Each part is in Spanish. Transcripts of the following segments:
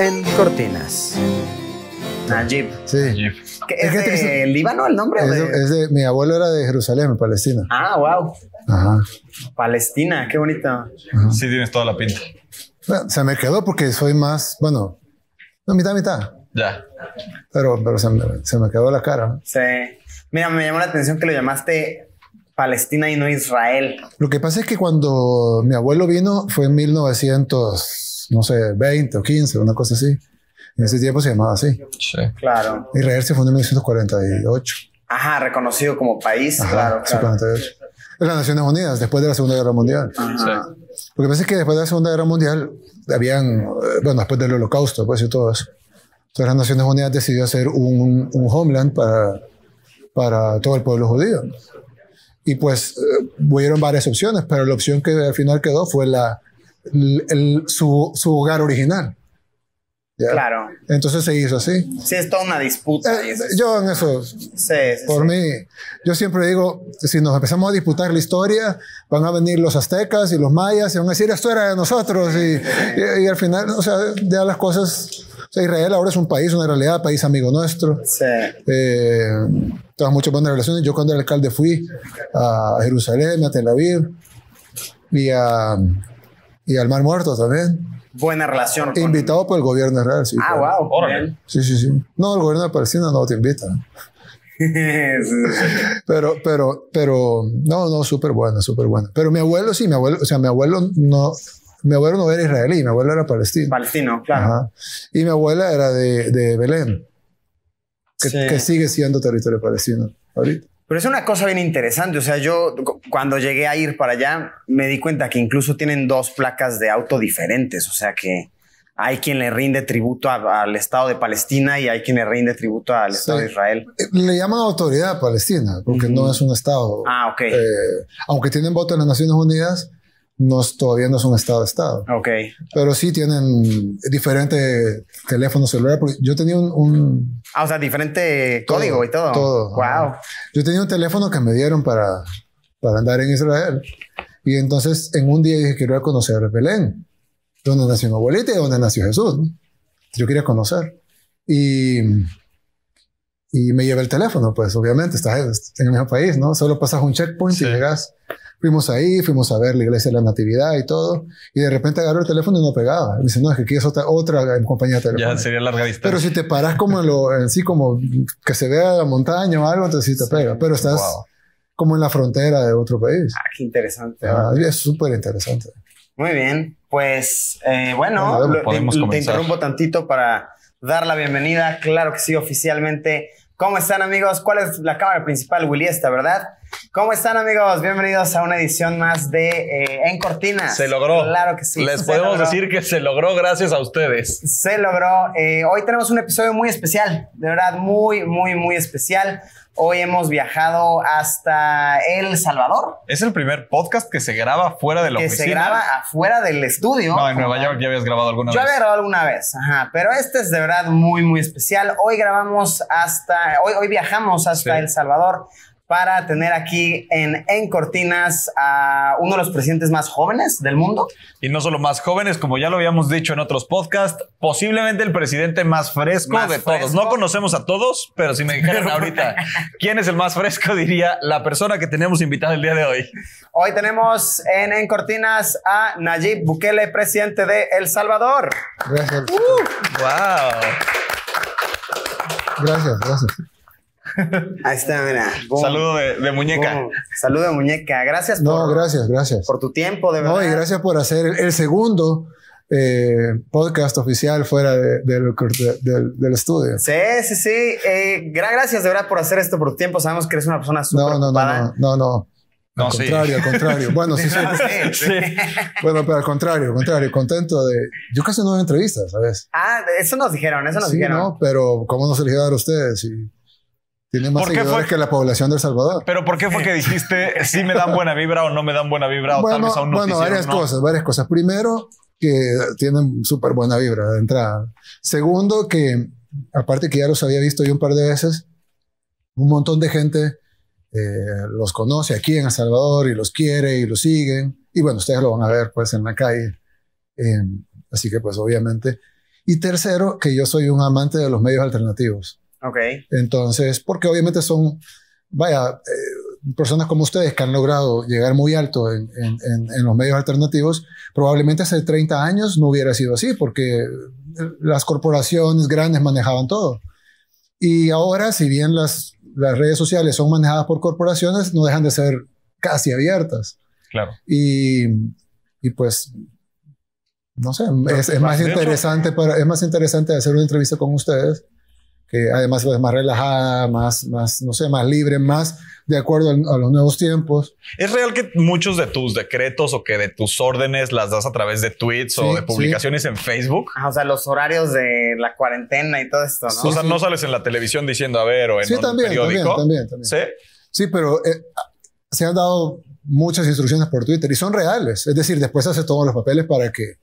en cortinas. Najib. Sí. ¿Es, de Líbano el nombre? mi abuelo era de Jerusalén, Palestina. Ah, wow. Palestina, qué bonito. Sí, tienes toda la pinta. se me quedó porque soy más, bueno, no, mitad, mitad. Ya. Pero, se, me, se me quedó la cara. Sí. Mira, me llamó la atención que lo llamaste Palestina y no Israel. Lo que pasa es que cuando mi abuelo vino fue en 1900, no sé, 20 o 15, una cosa así. En ese tiempo se llamaba así. Sí. Claro. Israel se fundó en 1948. Ajá, reconocido como país, claro. claro. Las Naciones Unidas, después de la Segunda Guerra Mundial. Porque Lo que pasa es que después de la Segunda Guerra Mundial habían, eh, bueno, después del Holocausto, pues y todo eso. las Naciones Unidas decidió hacer un, homeland para, para todo el pueblo judío. Y pues eh, hubieron varias opciones, pero la opción que al final quedó fue la, su, su hogar original. Claro. Entonces se hizo así. Sí, es toda una disputa. Eh, yo en eso, sí, sí, por mí, yo siempre digo, si nos empezamos a disputar la historia, van a venir los aztecas y los mayas y van a decir, esto era de nosotros. Y, y, y al final, o sea, ya las cosas Israel ahora es un país, una realidad, país amigo nuestro. Sí. Eh, tenemos muchas buenas relaciones. Yo cuando era alcalde fui a Jerusalén, a Tel Aviv y, y al Mar Muerto también. Buena relación. Invitado por el gobierno israelí. ah, wow. Sí, sí, sí. No, el gobierno de Palestina no te invita. pero, pero, pero, no, no, súper buena, súper buena. Pero mi abuelo, sí, mi abuelo, o sea, mi abuelo no, mi abuelo no era israelí, mi abuelo era palestino. Palestino, claro. Y mi abuela era de, de Belén, que, sigue siendo territorio palestino Pero es una cosa bien interesante. O sea, yo cuando llegué a ir para allá me di cuenta que incluso tienen dos placas de auto diferentes. O sea que hay quien le rinde tributo al Estado de Palestina y hay quien le rinde tributo al Estado de Israel. Eh, le llaman autoridad palestina porque no es un Estado. Ah, ok. Eh, aunque tienen voto en las Naciones Unidas, no todavía no es un estado de estado. Ok. Pero sí tienen diferente teléfono celular. yo tenía un. ah, o sea, diferente código y todo. Todo. Wow. Yo tenía un teléfono que me dieron para, para andar en Israel. Y entonces en un día dije, quiero conocer Belén, donde nació mi abuelita y donde nació Jesús. Yo quería conocer. Y, y me llevé el teléfono, pues obviamente, estás en el mismo país, ¿no? Solo pasas un checkpoint y llegas. Fuimos ahí, fuimos a ver la iglesia de la Natividad y todo, y de repente agarró el teléfono y no pegaba. dice, no, es que aquí es otra, otra compañía telefónica. Ya sería larga distancia. Pero si te paras como en lo, así como que se vea la montaña o algo, entonces sí te pega. Pero estás como en la frontera de otro país. Ah, qué interesante. Ah, es súper interesante. Muy bien, pues eh, bueno, podemos te interrumpo tantito para dar la bienvenida, claro que sí, oficialmente ¿Cómo están amigos? ¿Cuál es la cámara principal, Willy? Esta, ¿verdad? ¿Cómo están amigos? Bienvenidos a una edición más de eh, En Cortinas. Se logró. Claro que sí. Les podemos decir que se logró gracias a ustedes. Se logró. Eh, hoy tenemos un episodio muy especial, de verdad, muy, muy, muy especial. Hoy hemos viajado hasta El Salvador. Es el primer podcast que se graba fuera de la que oficina. Que se graba afuera del estudio. No, en Nueva York ya habías grabado alguna vez. Yo había grabado alguna vez, ajá. Pero este es de verdad muy, muy especial. Hoy grabamos hasta, hoy, hoy viajamos hasta El Salvador para tener aquí en, en Cortinas a uno de los presidentes más jóvenes del mundo. Y no solo más jóvenes, como ya lo habíamos dicho en otros podcasts, posiblemente el presidente más fresco de todos. No conocemos a todos, pero si me dijeran ahorita quién es el más fresco, diría la persona que tenemos invitada el día de hoy. Hoy tenemos en, en Cortinas a Nayib Bukele, presidente de El Salvador. Gracias. Uh, wow. Gracias, gracias. Ahí está, mira. Saludo de, muñeca. Saludos Saludo de muñeca. Gracias por, no, gracias, gracias. por tu tiempo, de verdad. No, y gracias por hacer el segundo eh, podcast oficial fuera del, estudio. Sí, sí, sí. Eh, gracias de verdad por hacer esto por tu tiempo. Sabemos que eres una persona súper no, no, no, no, no, no. Al contrario, al contrario. Bueno, sí, sí, Bueno, pero al contrario, al contrario, contento de. Yo casi no doy entrevistas, ¿sabes? Ah, eso nos dijeron, eso nos dijeron. No, pero ¿cómo nos eligieron a ustedes? Y tiene más seguidores que la población de El Salvador. Pero ¿por qué fue que dijiste si me dan buena vibra o no me dan buena vibra? Bueno, bueno varias cosas, varias cosas. Primero, que tienen súper buena vibra de entrada. Segundo, que aparte que ya los había visto yo un par de veces, un montón de gente eh, los conoce aquí en El Salvador y los quiere y los siguen. Y bueno, ustedes lo van a ver pues en la calle. Eh, así que pues obviamente. Y tercero, que yo soy un amante de los medios alternativos. Ok. Entonces, porque obviamente son, vaya, eh, personas como ustedes que han logrado llegar muy alto en, en, los medios alternativos, probablemente hace 30 años no hubiera sido así, porque las corporaciones grandes manejaban todo. Y ahora, si bien las, las redes sociales son manejadas por corporaciones, no dejan de ser casi abiertas. Claro. Y, y pues no sé, es, más interesante para, es más interesante hacer una entrevista con ustedes que además es más relajada, más, más, no sé, más libre, más de acuerdo a, los nuevos tiempos. ¿Es real que muchos de tus decretos o que de tus órdenes las das a través de tweets o de publicaciones en Facebook? Ah, o sea, los horarios de la cuarentena y todo esto, ¿no? o sea, no sales en la televisión diciendo, a ver, o en un también, periódico. También, también, también. Sí, sí pero eh, se han dado muchas instrucciones por Twitter y son reales. Es decir, después hace todos los papeles para que,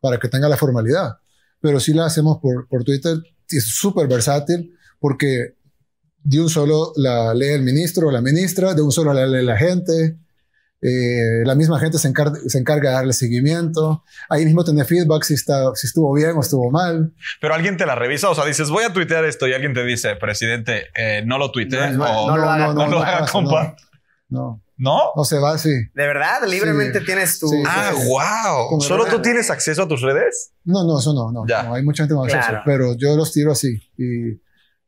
para que tenga la formalidad. Pero sí la hacemos por, por Twitter es súper versátil porque de un solo la lee el ministro o la ministra, de un solo la lee la gente. Eh, la misma gente se, encarga, se encarga de darle seguimiento. Ahí mismo tiene feedback si, está, si estuvo bien o estuvo mal. Pero alguien te la revisa, o sea, dices, voy a tuitear esto y alguien te dice, presidente, eh, no lo tuitees no, o lo no, haga, compa. no. ¿No? No se va, así. ¿De verdad? Libremente tienes tu... ah, wow. ¿Solo tú tienes acceso a tus redes? No, no, eso no. no, hay mucha gente con acceso, pero yo los tiro así y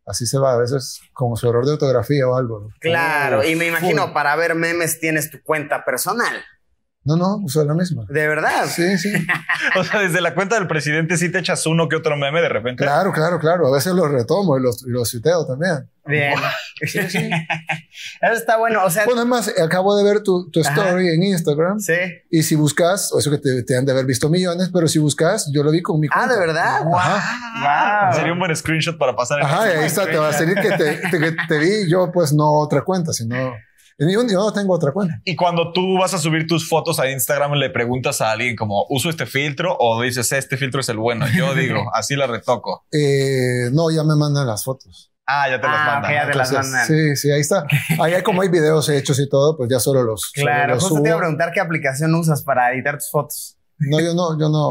así se va. A veces como su error de ortografía o algo. Claro, y me imagino, para ver memes tienes tu cuenta personal. No, no, uso la misma. ¿De verdad? Sí, sí. o sea, desde la cuenta del presidente sí te echas uno que otro meme de repente. Claro, claro, claro. A veces los retomo y los, y también. Bien. Eso está bueno. O sea, bueno, además, acabo de ver tu, story en Instagram. Sí. Y si buscas, o eso que te, han de haber visto millones, pero si buscas, yo lo vi con mi cuenta. Ah, ¿de verdad? Ajá. Sería un buen screenshot para pasar. Ajá, ahí está. Te va a salir que te, que te vi yo, pues no otra cuenta, sino... Yo, yo tengo otra cuenta. Y cuando tú vas a subir tus fotos a Instagram, le preguntas a alguien como, ¿uso este filtro? O dices, eh, este filtro es el bueno. Yo digo, así la retoco. Eh, no, ya me mandan las fotos. Ah, ya te las ah, mandan. ya te las Sí, sí, ahí está. Ahí hay, como hay videos hechos y todo, pues ya solo los. Claro, solo te a preguntar qué aplicación usas para editar tus fotos. No, yo no, yo no,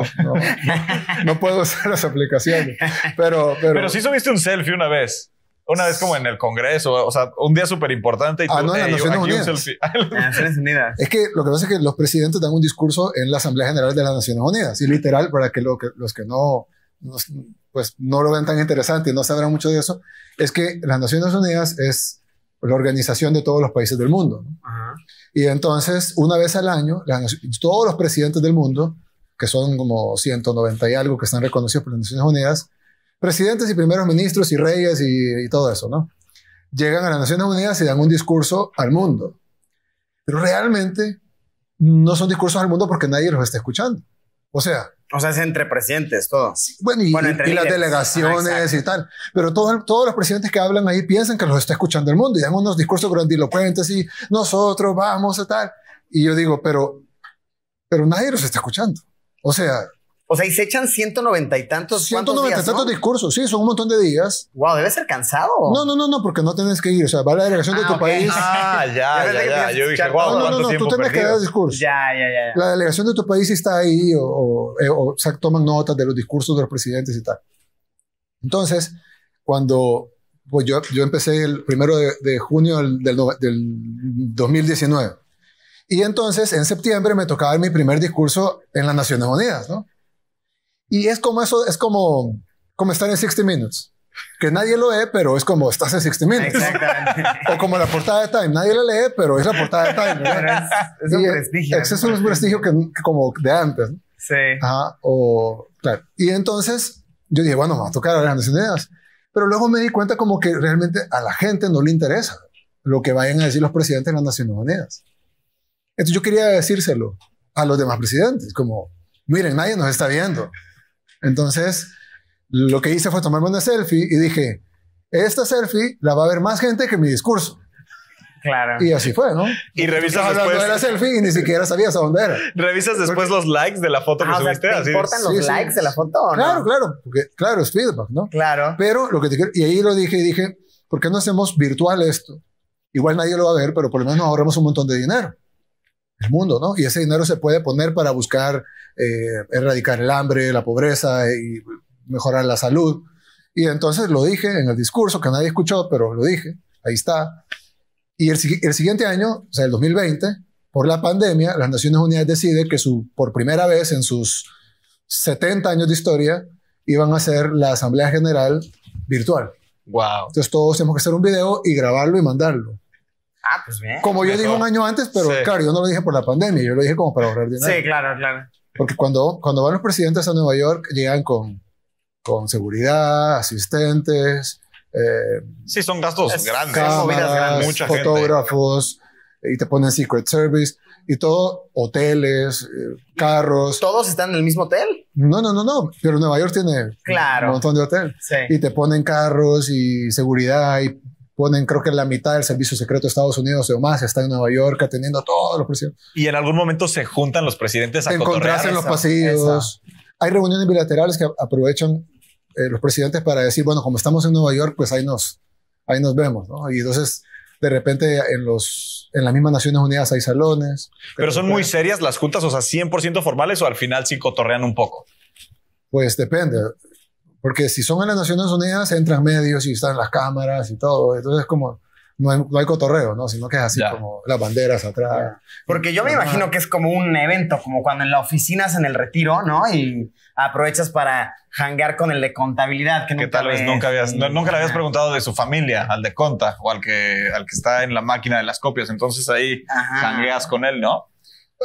no, puedo usar las aplicaciones. Pero, pero, pero sí subiste un selfie una vez una vez como en el Congreso, o sea, un día súper importante y ah, no, en Naciones Unidas. Es que lo que pasa es que los presidentes dan un discurso en la Asamblea General de las Naciones Unidas y literal, para que, lo que los que no, pues no lo ven tan interesante y no sabrán mucho de eso, es que las Naciones Unidas es la organización de todos los países del mundo. Y entonces, una vez al año, todos los presidentes del mundo, que son como 190 y algo que están reconocidos por las Naciones Unidas, presidentes y primeros ministros y reyes y, todo eso, ¿no? Llegan a las Naciones Unidas y dan un discurso al mundo. Pero realmente no son discursos al mundo porque nadie los está escuchando. O sea, o sea, es entre presidentes todo. bueno, y, las delegaciones y tal. Pero todos, todos los presidentes que hablan ahí piensan que los está escuchando el mundo y dan unos discursos grandilocuentes y nosotros vamos a tal. Y yo digo, pero, pero nadie los está escuchando. O sea, o sea, y se echan 190 y tantos. Ciento noventa y tantos discursos, sí, son un montón de días. Wow, debe ser cansado. No, no, no, no, porque no tienes que ir. O sea, va la delegación de ah, tu país. Ah, ya, ya, ya. Yo dije, wow, no, no, no, no tú tienes que dar discursos. Ya, ya, ya. La delegación de tu país está ahí o, o, eh, o, toman notas de los discursos de los presidentes y tal. Entonces, cuando pues yo, yo empecé el primero de, junio del, del, 2019. Y entonces, en septiembre, me tocaba mi primer discurso en las Naciones Unidas, ¿no? Y es como eso, es como, como estar en 60 Minutes. Que nadie lo ve, pero es como estás en 60 Minutes. Exactamente. o como la portada de Time. Nadie la lee, pero es la portada de Time. es, un prestigio. Es, es un prestigio que, como de antes. Sí. o, claro. Y entonces yo dije, bueno, me va a tocar grandes ideas. Pero luego me di cuenta como que realmente a la gente no le interesa lo que vayan a decir los presidentes de las Naciones Unidas. Entonces yo quería decírselo a los demás presidentes, como, miren, nadie nos está viendo. Entonces, lo que hice fue tomarme una selfie y dije, esta selfie la va a ver más gente que mi discurso. Claro. Y así fue, ¿no? Y revisas después. la selfie y ni siquiera sabías a dónde era. Revisas después los likes de la foto que ah, subiste. ¿Te importan los likes de la foto? ¿o claro, no? claro. Porque, claro, es feedback, ¿no? Claro. Pero lo que te quiero. Y ahí lo dije y dije, ¿por qué no hacemos virtual esto? Igual nadie lo va a ver, pero por lo menos nos ahorramos un montón de dinero el mundo, ¿no? Y ese dinero se puede poner para buscar eh, erradicar el hambre, la pobreza eh, y mejorar la salud. Y entonces lo dije en el discurso que nadie escuchó, pero lo dije, ahí está. Y el, siguiente año, o sea, el 2020, por la pandemia, las Naciones Unidas deciden que su, por primera vez en sus 70 años de historia iban a hacer la Asamblea General virtual. Wow. Entonces todos tenemos que hacer un video y grabarlo y mandarlo. Ah, pues bien. Como yo dije un año antes, pero claro, yo no lo dije por la pandemia, yo lo dije como para ahorrar dinero. Sí, claro, claro. Porque cuando, cuando van los presidentes a Nueva York, llegan con, con seguridad, asistentes. Eh, sí, son gastos grandes, cámaras, grandes. fotógrafos, y te ponen Secret Service y todo, hoteles, eh, carros. ¿Todos están en el mismo hotel? No, no, no, no, pero Nueva York tiene claro. un montón de hoteles. Y te ponen carros y seguridad y ponen creo que la mitad del servicio secreto de Estados Unidos o más está en Nueva York atendiendo a todos los presidentes. Y en algún momento se juntan los presidentes a encontrarse en los pasillos. Hay reuniones bilaterales que aprovechan eh, los presidentes para decir, bueno, como estamos en Nueva York, pues ahí nos, ahí nos vemos, ¿no? Y entonces, de repente, en los, en las mismas Naciones Unidas hay salones. Pero son muy serias las juntas, o sea, 100% formales o al final sí cotorrean un poco. Pues depende. Porque si son en las Naciones Unidas, entran medios y están las cámaras y todo. Entonces, como no hay, cotorreo, ¿no? Sino que es así como las banderas atrás. Porque yo me imagino que es como un evento, como cuando en la oficina en el retiro, ¿no? Y aprovechas para hangar con el de contabilidad. Que, tal vez nunca habías, nunca le habías preguntado de su familia, al de conta o al que, al que está en la máquina de las copias. Entonces ahí jangueas con él, ¿no?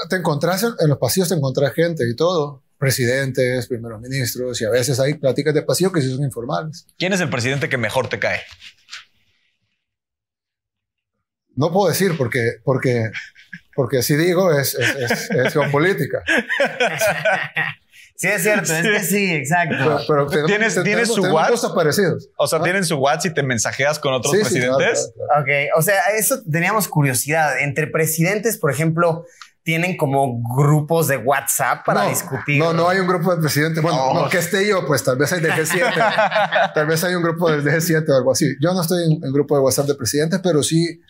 Te encontrás en los pasillos, te encontrás gente y todo presidentes, primeros ministros, y a veces hay pláticas de pasillo que sí son informales. ¿Quién es el presidente que mejor te cae? No puedo decir porque, porque, porque si digo es, es, geopolítica. Sí, es cierto, sí. es que sí, exacto. Pero, ¿Tienes, ¿tienes su WhatsApp? O sea, ah. ¿tienen su WhatsApp y te mensajeas con otros presidentes? Ok, o sea, eso teníamos curiosidad. Entre presidentes, por ejemplo, tienen como grupos de WhatsApp para discutir. No, no hay un grupo de presidente. Bueno, aunque oh. que esté yo, pues tal vez hay de G7. tal vez hay un grupo de G7 o algo así. Yo no estoy en, un grupo de WhatsApp de presidentes, pero sí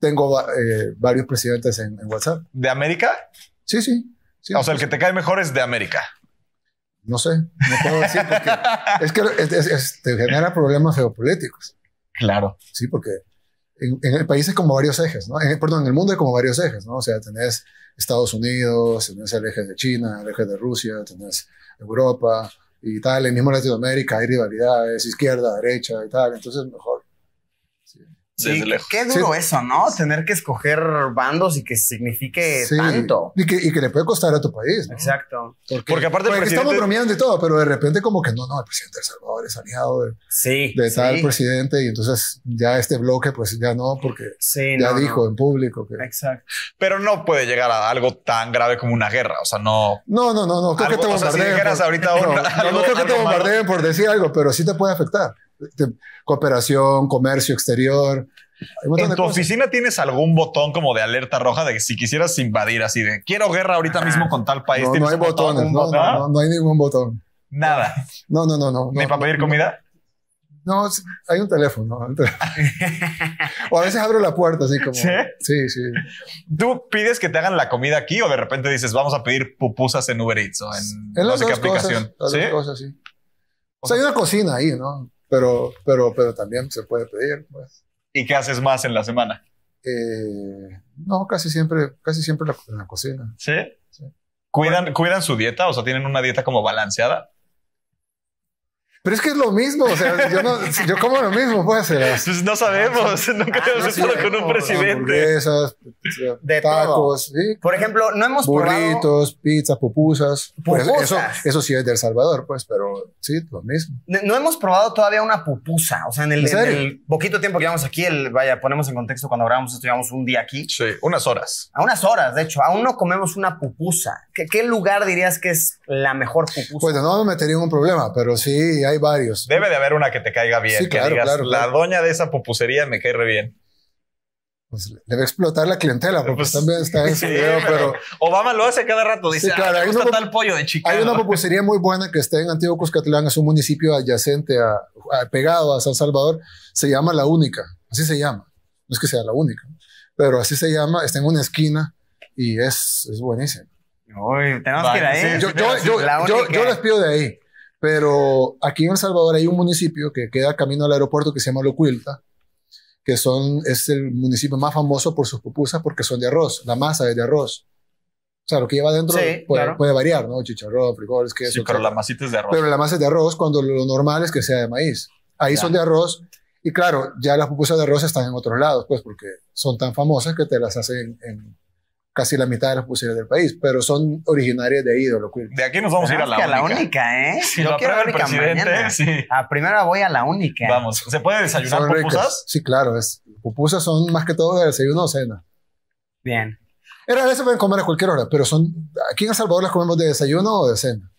tengo eh, varios presidentes en, WhatsApp. ¿De América? Sí, sí. o sea, el que te cae mejor es de América. No sé, no puedo decir porque es que te genera problemas geopolíticos. Claro. Sí, porque en, en, países como varios ejes, ¿no? perdón, en el mundo hay como varios ejes, ¿no? O sea, tenés Estados Unidos, tenés el eje de China, el eje de Rusia, tenés Europa y tal, en mismo Latinoamérica hay rivalidades, izquierda, derecha y tal, entonces mejor Sí, lejos. qué duro eso, ¿no? Tener que escoger bandos y que signifique sí. tanto. Y que, y que, le puede costar a tu país. Exacto. Porque, aparte. Porque estamos bromeando y todo, pero de repente, como que no, no, el presidente de El Salvador es aliado de, tal presidente. Y entonces ya este bloque, pues ya no, porque ya dijo en público que. Exacto. Pero no puede llegar a algo tan grave como una guerra. O sea, no. No, no, no, no. Creo que te bombardeen. no, creo que te bombardeen por decir algo, pero sí te puede afectar cooperación, comercio exterior. ¿En tu oficina tienes algún botón como de alerta roja de que si quisieras invadir así de quiero guerra ahorita ah, mismo con tal país? No, hay botones, no, No, hay ningún botón. Nada. No, no, no, no. ¿Ni para pedir comida? No, hay un teléfono. o a veces abro la puerta así como. ¿Sí? Sí, sí. tú pides que te hagan la comida aquí o de repente dices vamos a pedir pupusas en Uber Eats o en, en aplicación? ¿Sí? sí. O sea, hay una cocina ahí, ¿no? pero, pero, pero también se puede pedir. Pues. ¿Y qué haces más en la semana? Eh, no, casi siempre, casi siempre la, en la cocina. ¿Sí? sí. ¿Cuidan, ¿Cuidan su dieta? O sea, ¿tienen una dieta como balanceada? Pero es que es lo mismo, o sea, yo, no, yo como lo mismo, puede ser. Pues no sabemos, ah, nunca ah, hemos estado con un presidente. de tacos, ¿sí? Por ejemplo, no hemos Burritos, probado... pizza, pupusas. pupusas. Pues eso, eso sí es de El Salvador, pues, pero sí, lo mismo. No, hemos probado todavía una pupusa, o sea, en el, ¿En el poquito tiempo que llevamos aquí, el, vaya, ponemos en contexto cuando hablamos, esto, llevamos un día aquí. Sí, unas horas. A unas horas, de hecho, aún no comemos una pupusa. ¿Qué, qué lugar dirías que es la mejor pupusa? Pues no me metería en un problema, pero sí varios. Debe de haber una que te caiga bien. La doña de esa pupusería me cae re bien. debe pues, explotar la clientela, pues, también está en video, Obama lo hace cada rato, dice, claro, hay una, tal pollo de Hay una pupusería muy buena que está en Antiguo Cuscatlán, es un municipio adyacente, a, pegado a San Salvador, se llama La Única, así se llama, no es que sea La Única, pero así se llama, está en una esquina y es, buenísimo. ir ahí. yo, yo, pido de ahí. Pero aquí en El Salvador hay un municipio que queda camino al aeropuerto que se llama Locuilta, que son, es el municipio más famoso por sus pupusas porque son de arroz, la masa es de arroz. O sea, lo que lleva dentro puede, variar, ¿no? Chicharrón, frijoles, queso. Sí, pero la masita es de arroz. Pero la masa es de arroz cuando lo normal es que sea de maíz. Ahí son de arroz y claro, ya las pupusas de arroz están en otros lados, pues porque son tan famosas que te las hacen en casi la mitad de las pupusas del país, pero son originarias de ahí, de aquí nos vamos a ir a la única. la única, ¿eh? Si lo quiero el presidente, sí. A primera voy a la única. Vamos, ¿se puede desayunar pupusas? Sí, claro, es, pupusas son más que todo de desayuno o cena. Bien. En realidad se pueden comer a cualquier hora, pero son, aquí en El Salvador las comemos de desayuno o de cena.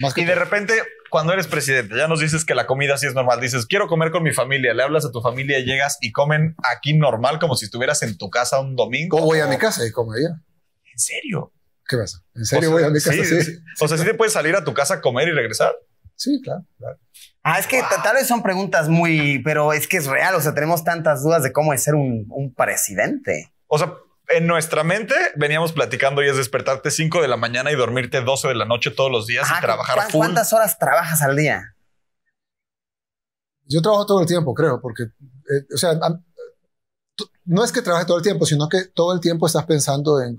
Más que y de repente cuando eres presidente, ya nos dices que la comida sí es normal. Dices, quiero comer con mi familia. Le hablas a tu familia, llegas y comen aquí normal, como si estuvieras en tu casa un domingo. O voy a mi casa y como allá. ¿En serio? ¿Qué pasa? ¿En serio voy a mi casa? Sí, O sea, ¿sí te puedes salir a tu casa a comer y regresar? Sí, claro, Ah, es que tal vez son preguntas muy, pero es que es real, o sea, tenemos tantas dudas de cómo es ser un presidente. O sea, en nuestra mente veníamos platicando y es despertarte 5 de la mañana y dormirte 12 de la noche todos los días y trabajar full. ¿Cuántas horas trabajas al día? Yo trabajo todo el tiempo, creo, porque, eh, o sea, no es que trabaje todo el tiempo, sino que todo el tiempo estás pensando en...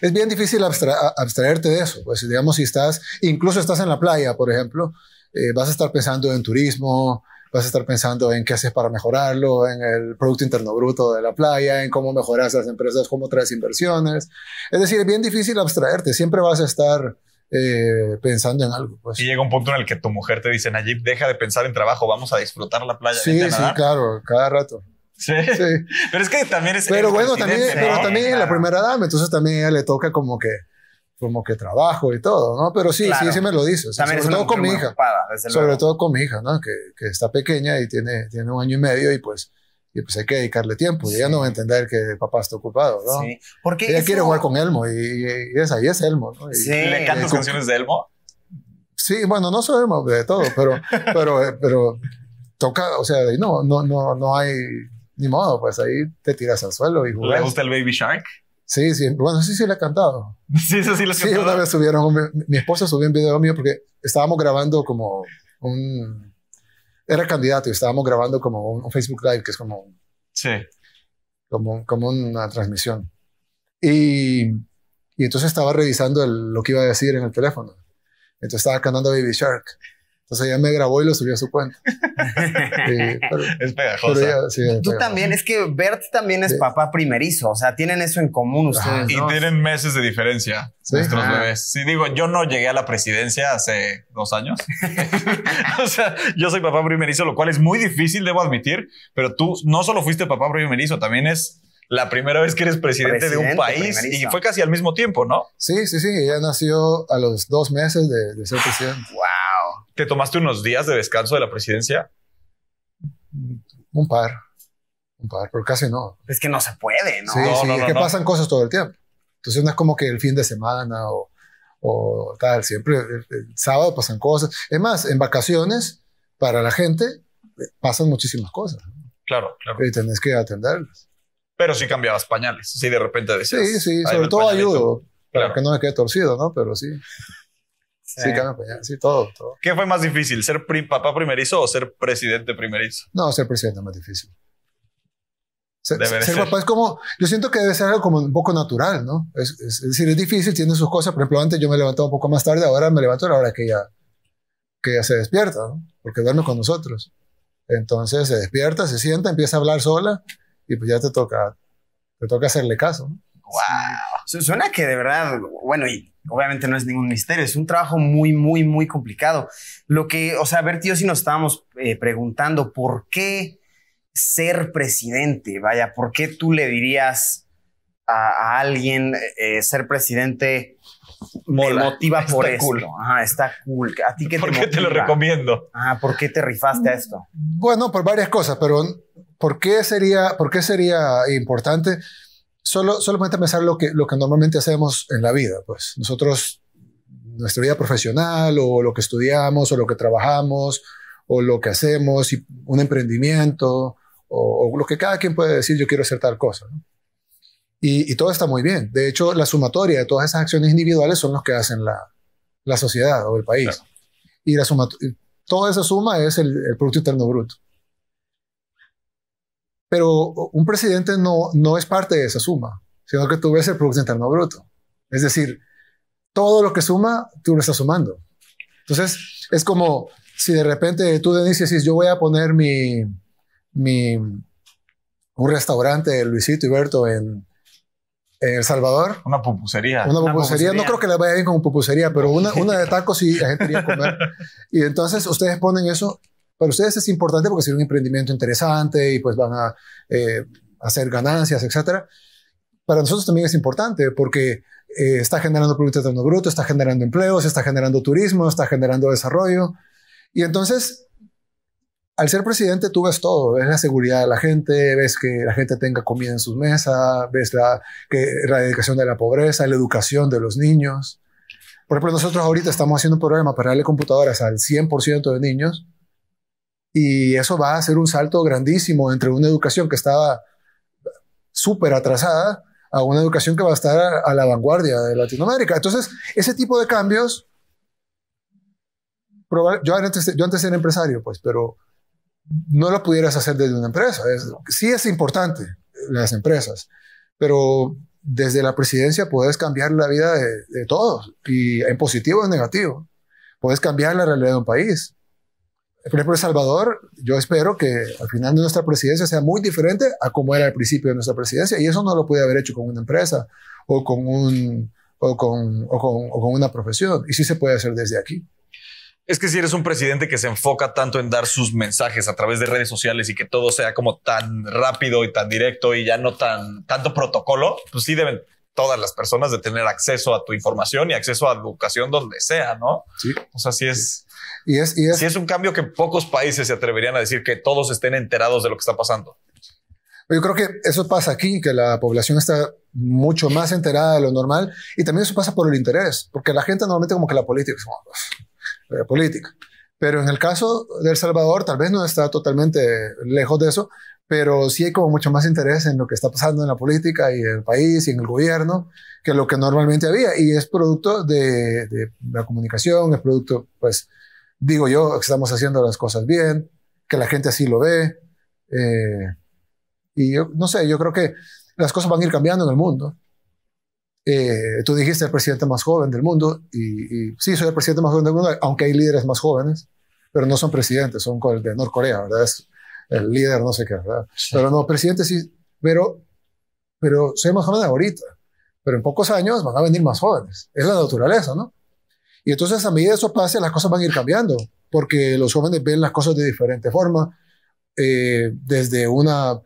es bien difícil abstraerte de eso, pues digamos si estás, incluso estás en la playa, por ejemplo, eh, vas a estar pensando en turismo, vas a estar pensando en qué haces para mejorarlo, en el Producto Interno Bruto de la playa, en cómo mejoras las empresas, cómo traes inversiones. Es decir, es bien difícil abstraerte, siempre vas a estar eh, pensando en algo. Pues. Y llega un punto en el que tu mujer te dice, Nayib, deja de pensar en trabajo, vamos a disfrutar la playa. Sí, sí, claro, cada rato. Sí. Pero es que también es. Pero bueno, también, pero también la primera dama, entonces también ella le toca como que como que trabajo y todo, ¿no? Pero sí, sí, sí me lo dice. Sobre todo con mi hija. sobre todo con mi hija, ¿no? Que, que, está pequeña y tiene, tiene un año y medio y pues, y pues hay que dedicarle tiempo. Y ella no va a entender que el papá está ocupado, ¿no? Sí. Porque ella quiere jugar con Elmo y, y, ahí es Elmo, ¿no? sí. ¿Le cantas canciones de Elmo? Sí, bueno, no Elmo de todo, pero, pero, eh, pero toca, o sea, no, no, no, no hay ni modo, pues ahí te tiras al suelo y jugas. ¿Le gusta el Baby Shark? Sí, sí. Bueno, sí, sí, la he cantado. Sí, sí, sí lo he Sí, cantado. subieron, mi esposa subió un video mío porque estábamos grabando como un... Era candidato y estábamos grabando como un, Facebook Live, que es como... sí. Como, como una transmisión. Y, y entonces estaba revisando lo que iba a decir en el teléfono. Entonces estaba cantando Baby Shark. O sea, ya me grabó y lo subió a su cuenta. Eh, es pegajosa. Tú también, es que Bert también es papá primerizo. O sea, tienen eso en común ustedes. y tienen meses de diferencia nuestros bebés. Sí, digo, yo no llegué a la presidencia hace dos años. o sea, yo soy papá primerizo, lo cual es muy difícil, debo admitir. Pero tú no solo fuiste papá primerizo, también es la primera vez que eres presidente, de un país y fue casi al mismo tiempo, ¿no? Sí, sí, sí. Ella nació a los dos meses de, de ser presidente. ¡Wow! ¿Te tomaste unos días de descanso de la presidencia? Un par, un par, pero casi no. Es que no se puede, ¿no? Sí, sí, es que pasan cosas todo el tiempo. Entonces no es como que el fin de semana o, tal, siempre eh, eh, el, sábado pasan cosas. Es más, en vacaciones, para la gente, eh, pasan muchísimas cosas. Claro, claro. Y tenés que atenderlas. Pero sí cambiabas pañales, sí de repente decías. Sí, sí, sobre todo ayudo, claro. para que no me quede torcido, ¿no? Pero sí. Sí, claro, sí, todo, todo. ¿Qué fue más difícil, ser papá primerizo o ser presidente primerizo? No, ser presidente es más difícil. Ser, ser, ser, papá es como, yo siento que debe ser algo como un poco natural, ¿no? Es, es, decir, es difícil, tiene sus cosas. Por ejemplo, antes yo me levantaba un poco más tarde, ahora me levanto a la hora que ella, que se despierta, ¿no? Porque duerme con nosotros. Entonces se despierta, se sienta, empieza a hablar sola y pues ya te toca, te toca hacerle caso, ¿no? ¡Wow! Suena que de verdad, bueno, y obviamente no es ningún misterio, es un trabajo muy, muy, muy complicado. Lo que, o sea, a ver, tío, si nos estábamos eh, preguntando por qué ser presidente, vaya, ¿por qué tú le dirías a, alguien eh, eh, ser presidente? Te motiva por esto. Cool. está cool. ¿A ti qué ¿Por te qué te lo recomiendo? Ajá, ah, ¿por qué te rifaste a esto? Bueno, por varias cosas, pero ¿por qué sería, por qué sería importante? solo, solamente pensar lo que, lo que normalmente hacemos en la vida. Pues nosotros, nuestra vida profesional o lo que estudiamos o lo que trabajamos o lo que hacemos, y un emprendimiento o, lo que cada quien puede decir, yo quiero hacer tal cosa. Y, todo está muy bien. De hecho, la sumatoria de todas esas acciones individuales son los que hacen la, la sociedad o el país. Y la suma, toda esa suma es el Producto Interno Bruto. Pero un presidente no, no es parte de esa suma, sino que tú ves el Producto Interno Bruto. Es decir, todo lo que suma, tú lo estás sumando. Entonces, es como si de repente tú, Denis, decís, yo voy a poner mi, mi, un restaurante, Luisito y Berto, en, El Salvador. Una pupusería. Una, pupusería. No creo que le vaya bien con pupusería, pero una, una de tacos y la gente iría a comer. Y entonces ustedes ponen eso para ustedes es importante porque es un emprendimiento interesante y pues van a eh, hacer ganancias, etcétera. Para nosotros también es importante porque eh, está generando Producto Interno Bruto, está generando empleos, está generando turismo, está generando desarrollo. Y entonces, al ser presidente, tú ves todo, ves la seguridad de la gente, ves que la gente tenga comida en sus mesas, ves la, que, la erradicación de la pobreza, la educación de los niños. Por ejemplo, nosotros ahorita estamos haciendo un programa para darle computadoras al 100% de niños y eso va a ser un salto grandísimo entre una educación que estaba súper atrasada a una educación que va a estar a, la vanguardia de Latinoamérica. Entonces, ese tipo de cambios, yo antes, era empresario, pues, pero no lo pudieras hacer desde una empresa. sí es importante las empresas, pero desde la presidencia puedes cambiar la vida de, de todos, y en positivo o en negativo. Puedes cambiar la realidad de un país por ejemplo, El Salvador, yo espero que al final de nuestra presidencia sea muy diferente a como era al principio de nuestra presidencia, y eso no lo puede haber hecho con una empresa o con, un, con, una profesión, y sí se puede hacer desde aquí. Es que si eres un presidente que se enfoca tanto en dar sus mensajes a través de redes sociales y que todo sea como tan rápido y tan directo y ya no tan tanto protocolo, pues sí deben todas las personas de tener acceso a tu información y acceso a educación donde sea, ¿no? Sí. O sea, sí es. Y es, es, es un cambio que pocos países se atreverían a decir que todos estén enterados de lo que está pasando. Yo creo que eso pasa aquí, que la población está mucho más enterada de lo normal y también eso pasa por el interés, porque la gente normalmente como que la política es como, la política. Pero en el caso de El Salvador, tal vez no está totalmente lejos de eso, pero sí hay como mucho más interés en lo que está pasando en la política y en el país y en el gobierno que lo que normalmente había. Y es producto de, de la comunicación, es producto, pues, digo yo que estamos haciendo las cosas bien, que la gente así lo ve. Eh, y yo no sé, yo creo que las cosas van a ir cambiando en el mundo. Eh, tú dijiste el presidente más joven del mundo, y, sí, soy el presidente más joven del mundo, aunque hay líderes más jóvenes, pero no son presidentes, son el de Norcorea, ¿verdad? Es el líder, no sé qué, ¿verdad? Pero no, presidente sí, pero, pero soy más joven ahorita, pero en pocos años van a venir más jóvenes. Es la naturaleza, ¿no? Y entonces a medida que eso pase, las cosas van a ir cambiando, porque los jóvenes ven las cosas de diferente forma, eh, desde una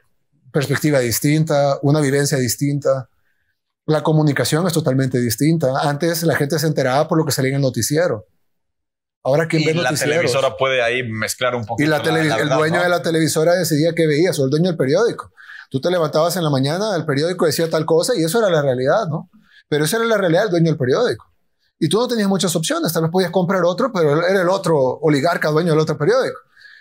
perspectiva distinta, una vivencia distinta. La comunicación es totalmente distinta. Antes la gente se enteraba por lo que salía en el noticiero. Ahora quien ve la televisora puede ahí mezclar un poco. Y la, el dueño de la televisora decidía qué veías, o el dueño del periódico. Tú te levantabas en la mañana, el periódico decía tal cosa y eso era la realidad, ¿no? Pero esa era la realidad del dueño del periódico y tú no tenías muchas opciones. Tal vez podías comprar otro, pero era el otro oligarca dueño del otro periódico.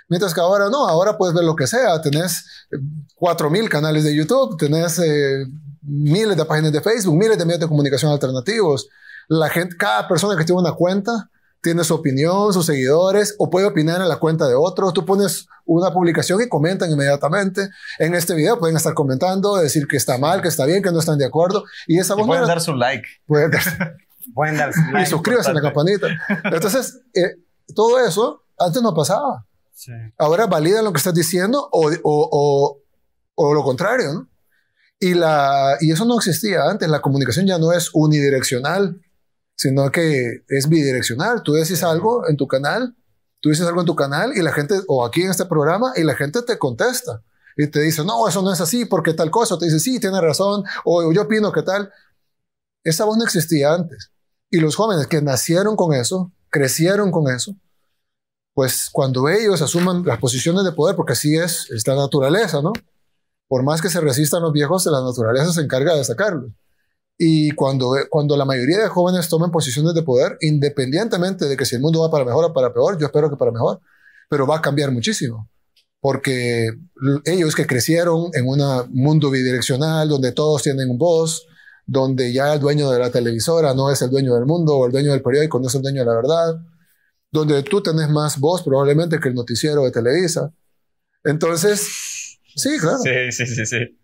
Mientras que ahora no, ahora puedes ver lo que sea. Tenés eh, mil canales de YouTube, tenés eh, miles de páginas de Facebook, miles de medios de comunicación alternativos. La gente, cada persona que tiene una cuenta tiene su opinión, sus seguidores, o puede opinar en la cuenta de otros. Tú pones una publicación y comentan inmediatamente. En este video pueden estar comentando, decir que está mal, que está bien, que no están de acuerdo. Y esa voz pueden dar su like. Pueden dar, y suscríbase a la campanita. Entonces, eh, todo eso antes no pasaba. Ahora valida lo que estás diciendo o, o, o, o lo contrario, ¿no? Y, la, y eso no existía antes. La comunicación ya no es unidireccional, sino que es bidireccional. Tú decís algo en tu canal, tú dices algo en tu canal y la gente, o aquí en este programa, y la gente te contesta y te dice, no, eso no es así, porque tal cosa. O te dice, sí, tiene razón, o yo opino que tal. Esa voz no existía antes. Y los jóvenes que nacieron con eso, crecieron con eso, pues cuando ellos asuman las posiciones de poder, porque así es, es la naturaleza, ¿no? Por más que se resistan los viejos, la naturaleza se encarga de sacarlos. Y cuando, cuando la mayoría de jóvenes tomen posiciones de poder, independientemente de que si el mundo va para mejor o para peor, yo espero que para mejor, pero va a cambiar muchísimo. Porque ellos que crecieron en un mundo bidireccional, donde todos tienen un voz, donde ya el dueño de la televisora no es el dueño del mundo o el dueño del periódico no es el dueño de la verdad, donde tú tenés más voz probablemente que el noticiero de Televisa. Entonces, sí, claro. Sí, sí, sí, sí.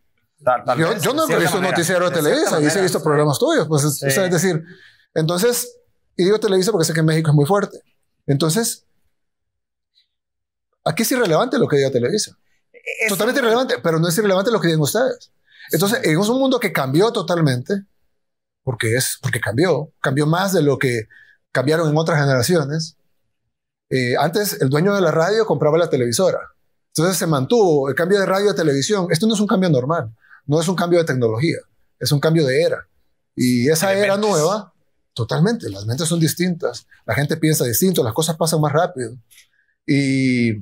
yo, no he visto un noticiero de, Televisa y he visto programas tuyos. Pues, es decir, entonces, y digo Televisa porque sé que México es muy fuerte. Entonces, aquí es irrelevante lo que diga Televisa. Totalmente irrelevante, pero no es irrelevante lo que digan ustedes. Entonces, es un mundo que cambió totalmente, porque, es, porque cambió, cambió más de lo que cambiaron en otras generaciones. Eh, antes, el dueño de la radio compraba la televisora. Entonces se mantuvo el cambio de radio a televisión. Esto no es un cambio normal, no es un cambio de tecnología, es un cambio de era. Y esa era nueva, totalmente, las mentes son distintas, la gente piensa distinto, las cosas pasan más rápido. Y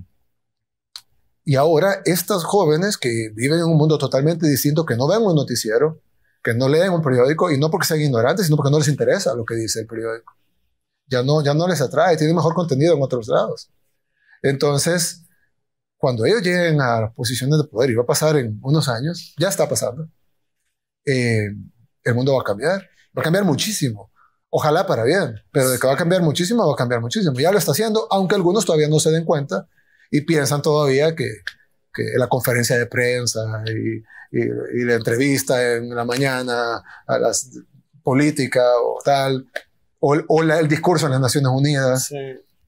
y ahora estas jóvenes que viven en un mundo totalmente distinto, que no ven un noticiero, que no leen un periódico, y no porque sean ignorantes, sino porque no les interesa lo que dice el periódico. Ya no, ya no les atrae, tiene mejor contenido en otros lados. Entonces, cuando ellos lleguen a posiciones de poder, y va a pasar en unos años, ya está pasando, eh, el mundo va a cambiar, va a cambiar muchísimo. Ojalá para bien, pero de que va a cambiar muchísimo, va a cambiar muchísimo. Ya lo está haciendo, aunque algunos todavía no se den cuenta y piensan todavía que, la conferencia de prensa y, la entrevista en la mañana a las política o tal, o, el discurso en las Naciones Unidas.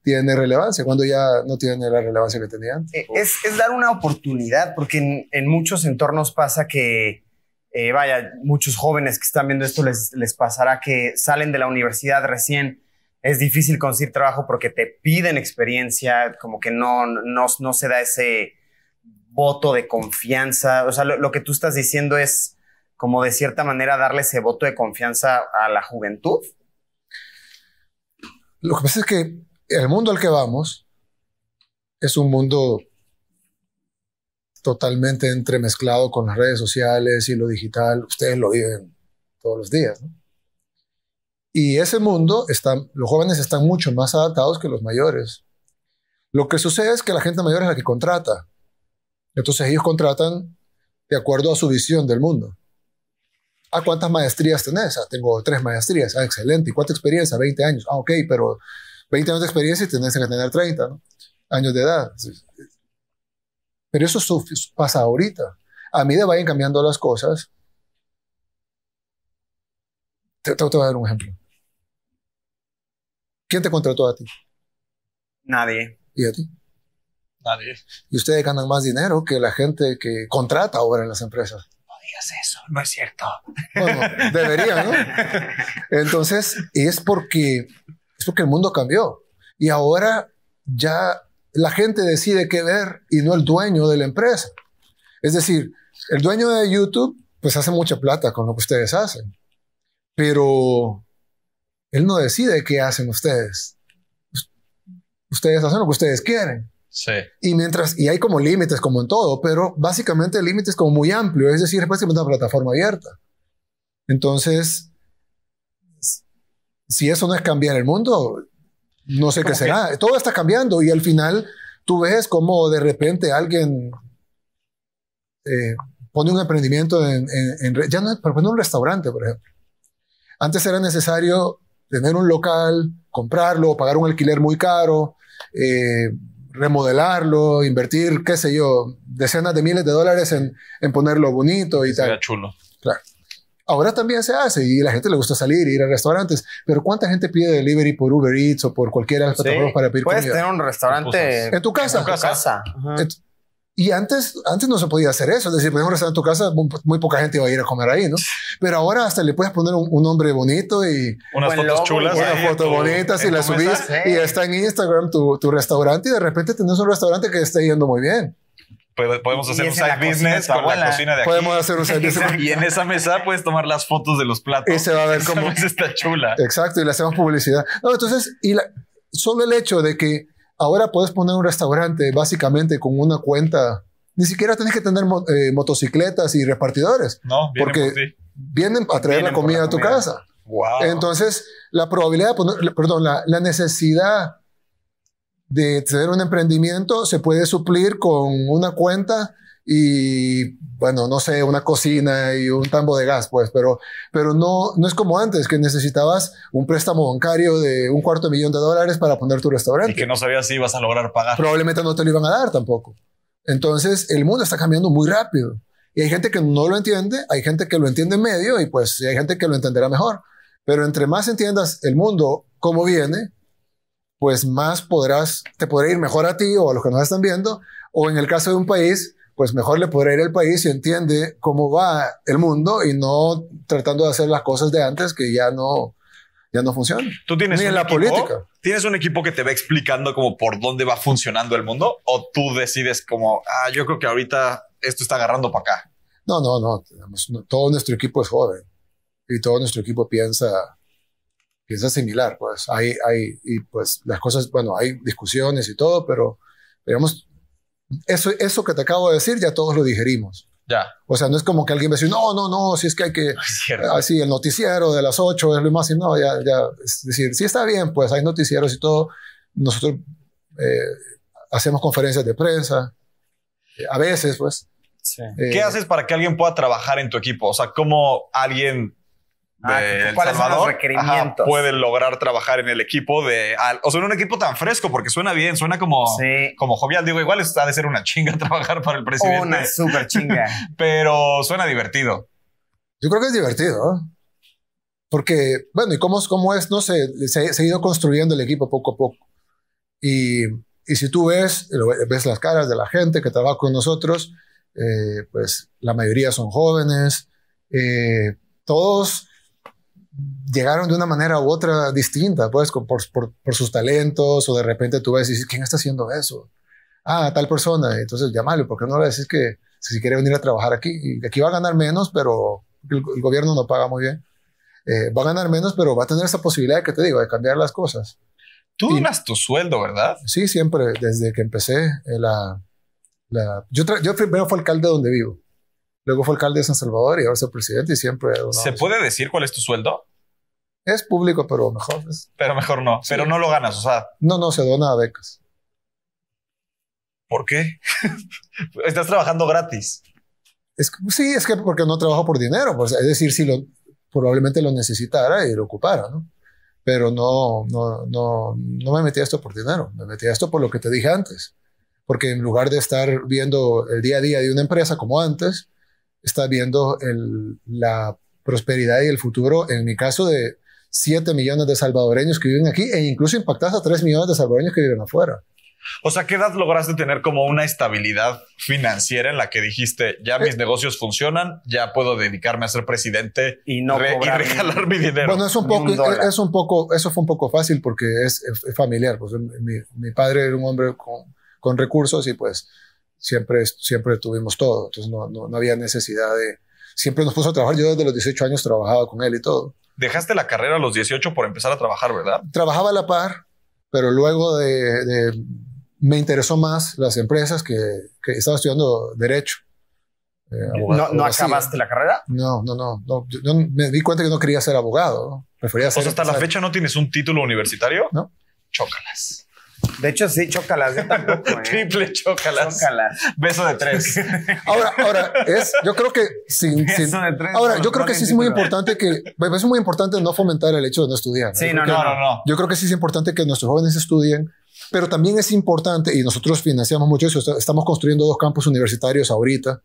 tiene relevancia, cuando ya no tiene la relevancia que tenía eh, Es, dar una oportunidad, porque en, muchos entornos pasa que, eh, vaya, muchos jóvenes que están viendo esto les, les pasará que salen de la universidad recién es difícil conseguir trabajo porque te piden experiencia, como que no, no, se da ese voto de confianza. O sea, lo, lo, que tú estás diciendo es como de cierta manera darle ese voto de confianza a la juventud. Lo que pasa es que el mundo al que vamos es un mundo totalmente entremezclado con las redes sociales y lo digital. Ustedes lo viven todos los días, ¿no? Y ese mundo, están, los jóvenes están mucho más adaptados que los mayores. Lo que sucede es que la gente mayor es la que contrata. Entonces ellos contratan de acuerdo a su visión del mundo. ¿A ah, cuántas maestrías tenés? Ah, tengo tres maestrías. Ah, excelente. ¿Y cuánta experiencia? 20 años. Ah, ok, pero 20 años de experiencia y tenés que tener 30 años de edad. Pero eso pasa ahorita. A mí me vayan cambiando las cosas. te voy a dar un ejemplo. ¿Quién te contrató a ti? Nadie. ¿Y a ti? Nadie. Y ustedes ganan más dinero que la gente que contrata ahora en las empresas. No digas eso, no es cierto. Bueno, ¿no? Entonces, es porque, es porque el mundo cambió. Y ahora ya la gente decide qué ver y no el dueño de la empresa. Es decir, el dueño de YouTube, pues hace mucha plata con lo que ustedes hacen. Pero él no decide qué hacen ustedes. Ustedes hacen lo que ustedes quieren. Sí. Y mientras, y hay como límites, como en todo, pero básicamente el límite es como muy amplio, es decir, es básicamente una plataforma abierta. Entonces, si eso no es cambiar el mundo, no sé qué será. Todo está cambiando y al final tú ves como de repente alguien eh, pone un emprendimiento en, ya no, pero un restaurante, por ejemplo. Antes era necesario tener un local, comprarlo, pagar un alquiler muy caro, eh, remodelarlo, invertir, qué sé yo, decenas de miles de dólares en, ponerlo bonito y Sería tal. chulo. Claro. Ahora también se hace y a la gente le gusta salir, ir a restaurantes, pero ¿cuánta gente pide delivery por Uber Eats o por cualquiera de las para pedir Puedes tener un restaurante En tu casa. En tu casa. Y antes, antes no se podía hacer eso. Es decir, podemos estar en tu casa, muy, poca gente iba a ir a comer ahí, ¿no? Pero ahora hasta le puedes poner un, hombre nombre bonito y... Unas fotos chulas. Unas fotos bonitas y las subís. Y está en Instagram tu, restaurante y de repente tenés un restaurante que está yendo muy bien. Podemos hacer un side business con la cocina de aquí. Podemos hacer un side business. Y en esa mesa puedes tomar las fotos de los platos. Y se va a ver cómo... está chula. Exacto, y le hacemos publicidad. No, entonces, y solo el hecho de que Ahora puedes poner un restaurante básicamente con una cuenta. Ni siquiera tienes que tener eh, motocicletas y repartidores. No, porque vienen a traer la comida a tu casa. Entonces, la probabilidad, perdón, la necesidad de tener un emprendimiento se puede suplir con una cuenta y bueno, no sé, una cocina y un tambo de gas, pues, pero, pero no, no es como antes, que necesitabas un préstamo bancario de un cuarto de millón de dólares para poner tu restaurante. Y que no sabías si ibas a lograr pagar. Probablemente no te lo iban a dar tampoco. Entonces, el mundo está cambiando muy rápido. Y hay gente que no lo entiende, hay gente que lo entiende en medio y pues hay gente que lo entenderá mejor. Pero entre más entiendas el mundo, cómo viene, pues más podrás, te podrá ir mejor a ti o a los que nos están viendo, o en el caso de un país, pues mejor le podrá ir al país y entiende cómo va el mundo y no tratando de hacer las cosas de antes que ya no, ya no funcionan. Tú tienes un la equipo, política. ¿Tienes un equipo que te va explicando como por dónde va funcionando el mundo o tú decides como, ah, yo creo que ahorita esto está agarrando para acá? No, no, no, Todo nuestro equipo es joven y todo nuestro equipo piensa piensa similar, pues hay, hay, y pues las cosas, bueno, hay discusiones y todo, pero digamos, eso, eso que te acabo de decir ya todos lo digerimos. Ya. O sea, no es como que alguien me dice no, no, no, si es que hay que. así, ah, el noticiero de las 8 es lo más. Y no, ya, ya. Es decir, sí está bien, pues hay noticieros y todo. Nosotros eh, hacemos conferencias de prensa. Eh, a veces, pues. Sí. Eh, ¿Qué haces para que alguien pueda trabajar en tu equipo? O sea, ¿cómo alguien Ah, de el Salvador, lograr trabajar en el equipo de, o sea, en un equipo tan fresco, porque suena bien, suena como, como jovial. Digo, igual está de ser una chinga trabajar para el presidente. Una súper chinga. pero suena divertido. Yo creo que es divertido, porque, bueno, y cómo, cómo es, no sé, se, se, ha ido construyendo el equipo poco a poco. Y, y si tú ves, ves las caras de la gente que trabaja con nosotros, eh, pues la mayoría son jóvenes, eh, todos llegaron de una manera u otra distinta, pues por, sus talentos o de repente tú ves y dices, ¿quién está haciendo eso? Ah, tal persona, entonces llámalo, porque no le decís que si quiere venir a trabajar aquí, y aquí va a ganar menos, pero el, gobierno no paga muy bien, eh, va a ganar menos, pero va a tener esa posibilidad que te digo, de cambiar las cosas. Tú ganas tu sueldo, ¿verdad? Sí, siempre, desde que empecé eh, la, yo, primero fui alcalde donde vivo, luego fue alcalde de San Salvador y ahora soy presidente y siempre... ¿Se puede decir cuál es tu sueldo? Es público, pero mejor. Pero mejor no. Pero no lo ganas, o sea. No, no, se dona a becas. ¿Por qué? Estás trabajando gratis. Es sí, es que porque no trabajo por dinero. Pues, es decir, si probablemente lo necesitara y lo ocupara, ¿no? Pero no, no, no, no me metí esto por dinero. Me metí esto por lo que te dije antes. Porque en lugar de estar viendo el día a día de una empresa como antes, está viendo la prosperidad y el futuro, en mi caso, de 7 millones de salvadoreños que viven aquí e incluso impactas a 3 millones de salvadoreños que viven afuera. O sea, ¿qué edad lograste tener como una estabilidad financiera en la que dijiste, ya eh, mis negocios funcionan, ya puedo dedicarme a ser presidente y, no y regalar mi dinero? Bueno, es un, poco, es un poco, eso fue un poco fácil porque es, familiar. Pues, mi, padre era un hombre con, recursos y pues siempre, siempre tuvimos todo. Entonces no, no había necesidad de... Siempre nos puso a trabajar. Yo desde los 18 años trabajaba con él y todo dejaste la carrera a los 18 por empezar a trabajar, ¿verdad? Trabajaba a la par, pero luego de, me interesó más las empresas que, estaba estudiando derecho. Eh, ¿No, acabaste la carrera? No, no, no, no. me di cuenta que no quería ser abogado. Prefería ser, o hasta la fecha no tienes un título universitario. No. Chócalas. De hecho, sí, chócalas, tampoco. ¿eh? Triple chócalas. Beso de tres. ahora, yo creo que sin. ahora, yo creo que sí es muy importante que. Es muy importante no fomentar el hecho de no estudiar. Sí, no, no, no, no. Yo creo que sí es importante que nuestros jóvenes estudien. Pero también es importante, y nosotros financiamos mucho eso, estamos construyendo dos campus universitarios ahorita,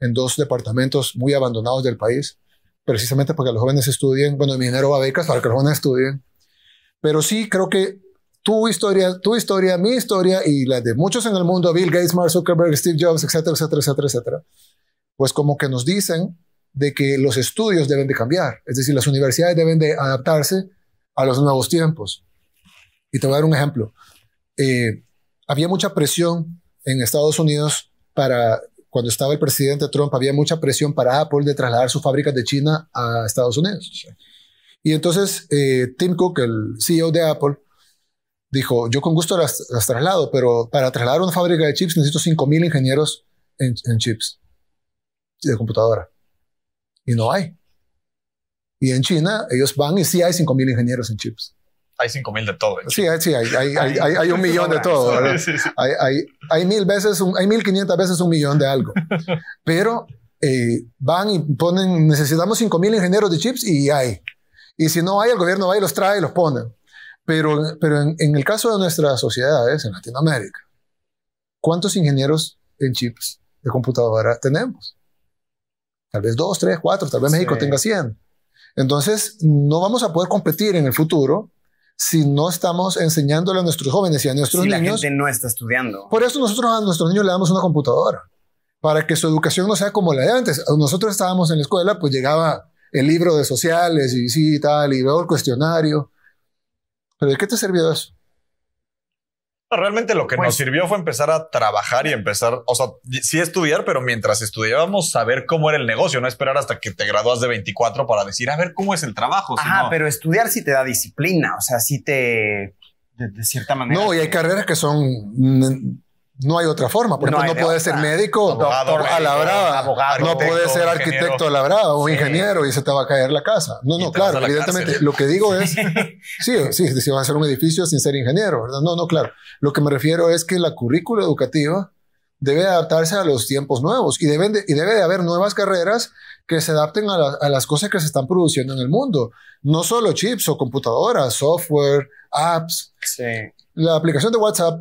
en dos departamentos muy abandonados del país, precisamente porque los jóvenes estudien. Bueno, mi dinero va a becas para que los jóvenes estudien. Pero sí creo que tu historia, tu historia, mi historia y la de muchos en el mundo, Bill Gates, Mark Zuckerberg, Steve Jobs, etcétera, etcétera, etcétera, etcétera, pues como que nos dicen de que los estudios deben de cambiar, es decir, las universidades deben de adaptarse a los nuevos tiempos. Y te voy a dar un ejemplo. Eh, había mucha presión en Estados Unidos para, cuando estaba el presidente Trump, había mucha presión para Apple de trasladar sus fábricas de China a Estados Unidos. Y entonces eh, Tim Cook, el CEO de Apple, dijo, yo con gusto las, traslado, pero para trasladar una fábrica de chips necesito 5.000 ingenieros en, chips de computadora. Y no hay. Y en China, ellos van y sí hay 5.000 ingenieros en chips. Hay 5.000 de todo. Sí, sí, hay, hay, hay, un millón de todo. Hay, mil veces, hay 1.500 veces un millón de algo. Pero eh, van y ponen, necesitamos 5.000 ingenieros de chips y hay. Y si no hay, el gobierno va y los trae y los pone. Pero, pero en, el caso de nuestras sociedades en Latinoamérica, ¿cuántos ingenieros en chips de computadora tenemos? Tal vez dos, tres, cuatro, tal vez México tenga 100. Entonces, no vamos a poder competir en el futuro si no estamos enseñándole a nuestros jóvenes y a nuestros si niños. La gente no está estudiando. Por eso nosotros a nuestros niños le damos una computadora, para que su educación no sea como la de antes. Nosotros estábamos en la escuela, pues llegaba el libro de sociales y sí, tal, y luego el cuestionario. ¿Pero de qué te sirvió eso? Realmente lo que nos pues- sirvió fue empezar a trabajar y empezar, o sea, sí estudiar, pero mientras estudiábamos, saber cómo era el negocio, no esperar hasta que te gradúas de 24 para decir, a ver cómo es el trabajo. Ajá, pero estudiar sí te da disciplina, o sea, sí te, de cierta manera. No, y hay carreras que son no hay otra forma, porque no, puede ser médico doctor abogado, no puede ser arquitecto a o ingeniero y se te va a caer la casa. No, no, claro, evidentemente. Lo que digo es, sí, sí, si vas a hacer un edificio sin ser ingeniero, ¿verdad? No, no, claro. Lo que me refiero es que la currícula educativa debe adaptarse a los tiempos nuevos y, y debe de haber nuevas carreras que se adapten a, las cosas que se están produciendo en el mundo. No solo chips o computadoras, software, apps. La aplicación de WhatsApp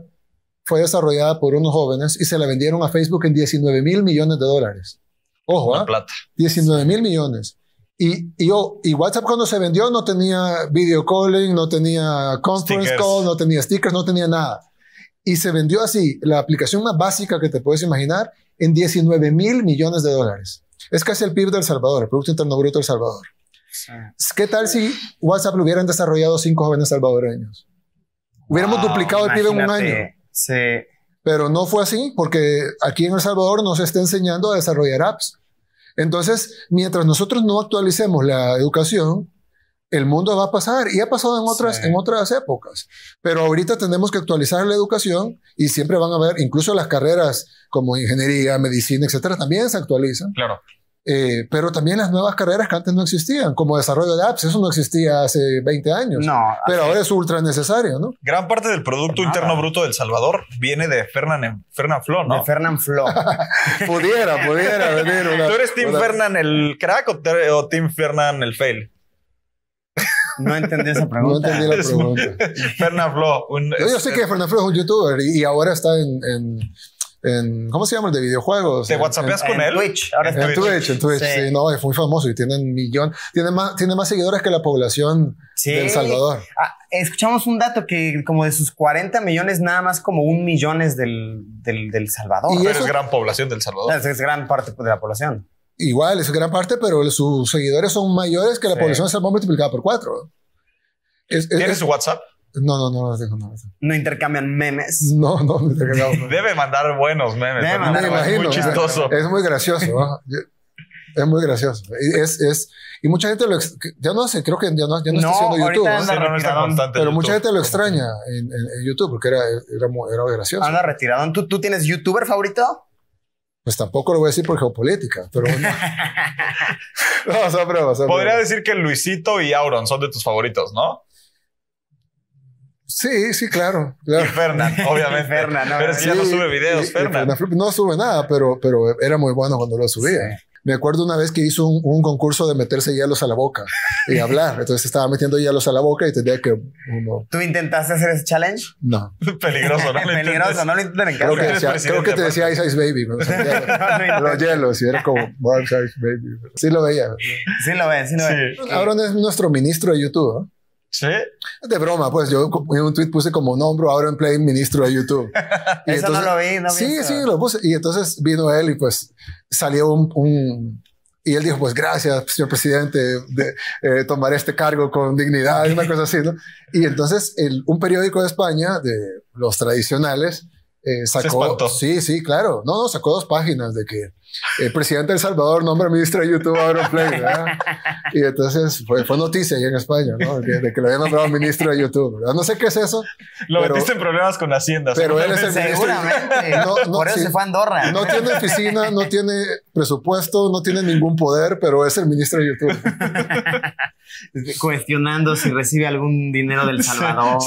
fue desarrollada por unos jóvenes y se la vendieron a Facebook en 19 mil millones de dólares. Ojo, ¿eh? plata. 19 mil millones. Y, y, yo, y WhatsApp cuando se vendió no tenía video calling, no tenía conference call, no tenía stickers, no tenía nada. Y se vendió así, la aplicación más básica que te puedes imaginar, en 19 mil millones de dólares. Es casi el PIB del Salvador, el Producto Interno Bruto del Salvador. ¿Qué tal si WhatsApp lo hubieran desarrollado cinco jóvenes salvadoreños? Hubiéramos duplicado el PIB en un año. Sí. Pero no fue así, porque aquí en El Salvador nos está enseñando a desarrollar apps. Entonces, mientras nosotros no actualicemos la educación, el mundo va a pasar y ha pasado en otras, en otras épocas. Pero ahorita tenemos que actualizar la educación y siempre van a haber, incluso las carreras como ingeniería, medicina, etcétera, también se actualizan. Claro. Eh, pero también las nuevas carreras que antes no existían, como desarrollo de apps, eso no existía hace 20 años. No, pero ahora es ultra necesario, ¿no? Gran parte del Producto Interno Bruto del Salvador viene de Fernan, Fernan ¿no? De Fernan Flo. pudiera, pudiera venir una, ¿Tú eres Tim Fernan el crack o, Tim Fernan el fail? No entendí esa pregunta. No entendí la pregunta. Fernaflo. Un, yo, sé que Fernaflo es un youtuber y, ahora está en, ¿cómo se llama el de videojuegos? ¿Te whatsappeas con en él? Twitch. Ahora en, Twitch. en Twitch, sí. no, es muy famoso y tiene un millón, tiene más, tiene más seguidores que la población del El Salvador. Ah, escuchamos un dato que como de sus 40 millones, nada más como un millón es del, Salvador. Pero es gran población del Salvador. Es, gran parte de la población. Igual, es gran parte, pero sus seguidores son mayores que la población de Salvador multiplicada por cuatro. ¿Tiene su WhatsApp? No, no, no los dejo, no No intercambian memes. No, no, no Debe mandar buenos memes. Debe mandar me imagino, chistoso. Es, muy gracioso. ¿no? Es muy gracioso. Es, es, y mucha gente lo. Ya no sé, creo que ya no, está haciendo YouTube. Anda ¿no? está constante pero mucha gente lo extraña en, YouTube porque era, era, muy, era muy gracioso. Anda retirado. ¿Tú, tienes youtuber favorito? Pues tampoco lo voy a decir por geopolítica, pero bueno. no, Podría decir que Luisito y Auron son de tus favoritos, ¿no? Sí, sí, claro. claro. Fernan, obviamente. Fernan, no, pero sí, ya no sube videos, No sube nada, pero, pero era muy bueno cuando lo subía. Me acuerdo una vez que hizo un, concurso de meterse hielos a la boca y hablar. Entonces estaba metiendo hielos a la boca y tenía que ¿Tú intentaste hacer ese challenge? No. Peligroso, ¿no? Peligroso, no lo intenten en Creo que, decía, te decía Ice Ice Baby. los hielos y era como Ice Ice Baby. Sí lo veía. Sí lo ven, sí lo veía. Ahora es nuestro ministro de YouTube. ¿no? Sí. De broma, pues yo un tweet puse como nombro ahora en Play ministro de YouTube. Y entonces, no lo vi, no Sí, sí, lo puse. Y entonces vino él y pues salió un, y él dijo, pues gracias, señor presidente, de, eh, tomar este cargo con dignidad, y una cosa así, ¿no? Y entonces un periódico de España, de los tradicionales, eh, sacó... sí, sí, claro. No, no, sacó dos páginas de que el presidente de El Salvador nombra ministro de YouTube a Auronplay, ¿verdad? Y entonces fue, noticia allá en España, ¿no? De, que lo habían nombrado ministro de YouTube, No sé qué es eso. Lo metiste en problemas con Hacienda. Pero él es el ministro. Seguramente. Por eso se fue a Andorra. No tiene oficina, no tiene presupuesto, no tiene ningún poder, pero es el ministro de YouTube. Cuestionando si recibe algún dinero del Salvador.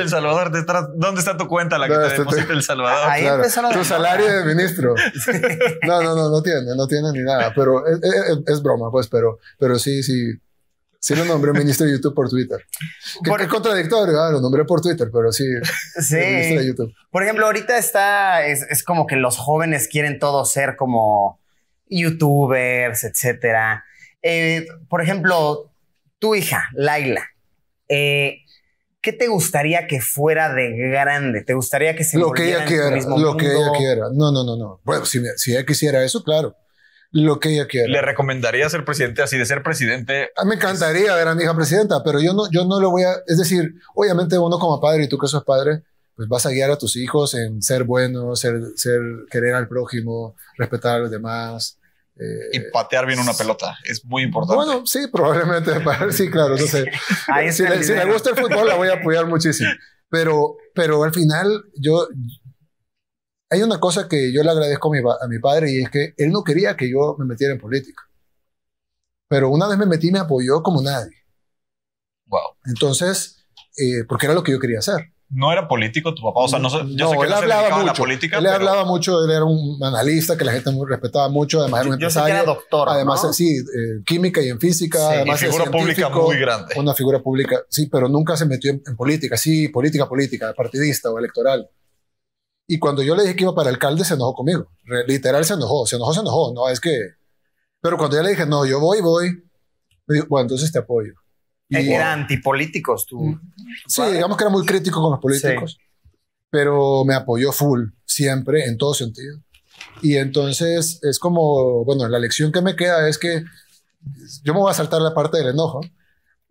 El Salvador, ¿dónde está tu cuenta la que te este deposita El Salvador? Ahí Tu salario de ministro. No, no, no no tiene, no tiene ni nada, pero es, broma, pues, pero, pero sí, sí, Sí lo nombré ministro de YouTube por Twitter. Qué contradictorio, ah, lo nombré por Twitter, pero sí. Sí. Por ejemplo, ahorita está, es, como que los jóvenes quieren todos ser como youtubers, etcétera. Eh, por ejemplo, tu hija, Laila, eh, ¿Qué te gustaría que fuera de grande? ¿Te gustaría que se lo que ella quiera, lo que ella quiera. No, no, no, no. Bueno, si, ella quisiera eso, claro lo que ella quiera. ¿Le recomendaría ser presidente así de ser presidente? Ah, me encantaría ver a mi hija presidenta, pero yo no, yo no lo voy a. Es decir, obviamente uno como padre y tú que sos padre, pues vas a guiar a tus hijos en ser buenos, ser, ser querer al prójimo, respetar a los demás, y eh, patear bien una pelota es muy importante. Bueno, sí, probablemente. sí, claro. si, le, gusta el fútbol, la voy a apoyar muchísimo. Pero, pero al final, yo. Hay una cosa que yo le agradezco a mi, padre y es que él no quería que yo me metiera en política. Pero una vez me metí, me apoyó como nadie. Wow. Entonces, eh, porque era lo que yo quería hacer no era político tu papá, o sea, no yo no, sé que él, hablaba mucho, la política. Él hablaba mucho, él era un analista que la gente respetaba mucho, además era un empresario. era doctor. Además, sí, eh, química y en física. Sí, además, figura pública muy grande. Una figura pública, sí, pero nunca se metió en, política, sí, política, política, partidista o electoral. Y cuando yo le dije que iba para alcalde, se enojó conmigo. literal, se enojó, se enojó, se enojó. No, es que. Pero cuando yo le dije, no, yo voy, voy, me dijo, bueno, entonces te apoyo. Y, era antipolíticos, tú. Sí, digamos que era muy crítico con los políticos, pero me apoyó full, siempre, en todo sentido. Y entonces es como, bueno, la lección que me queda es que yo me voy a saltar la parte del enojo,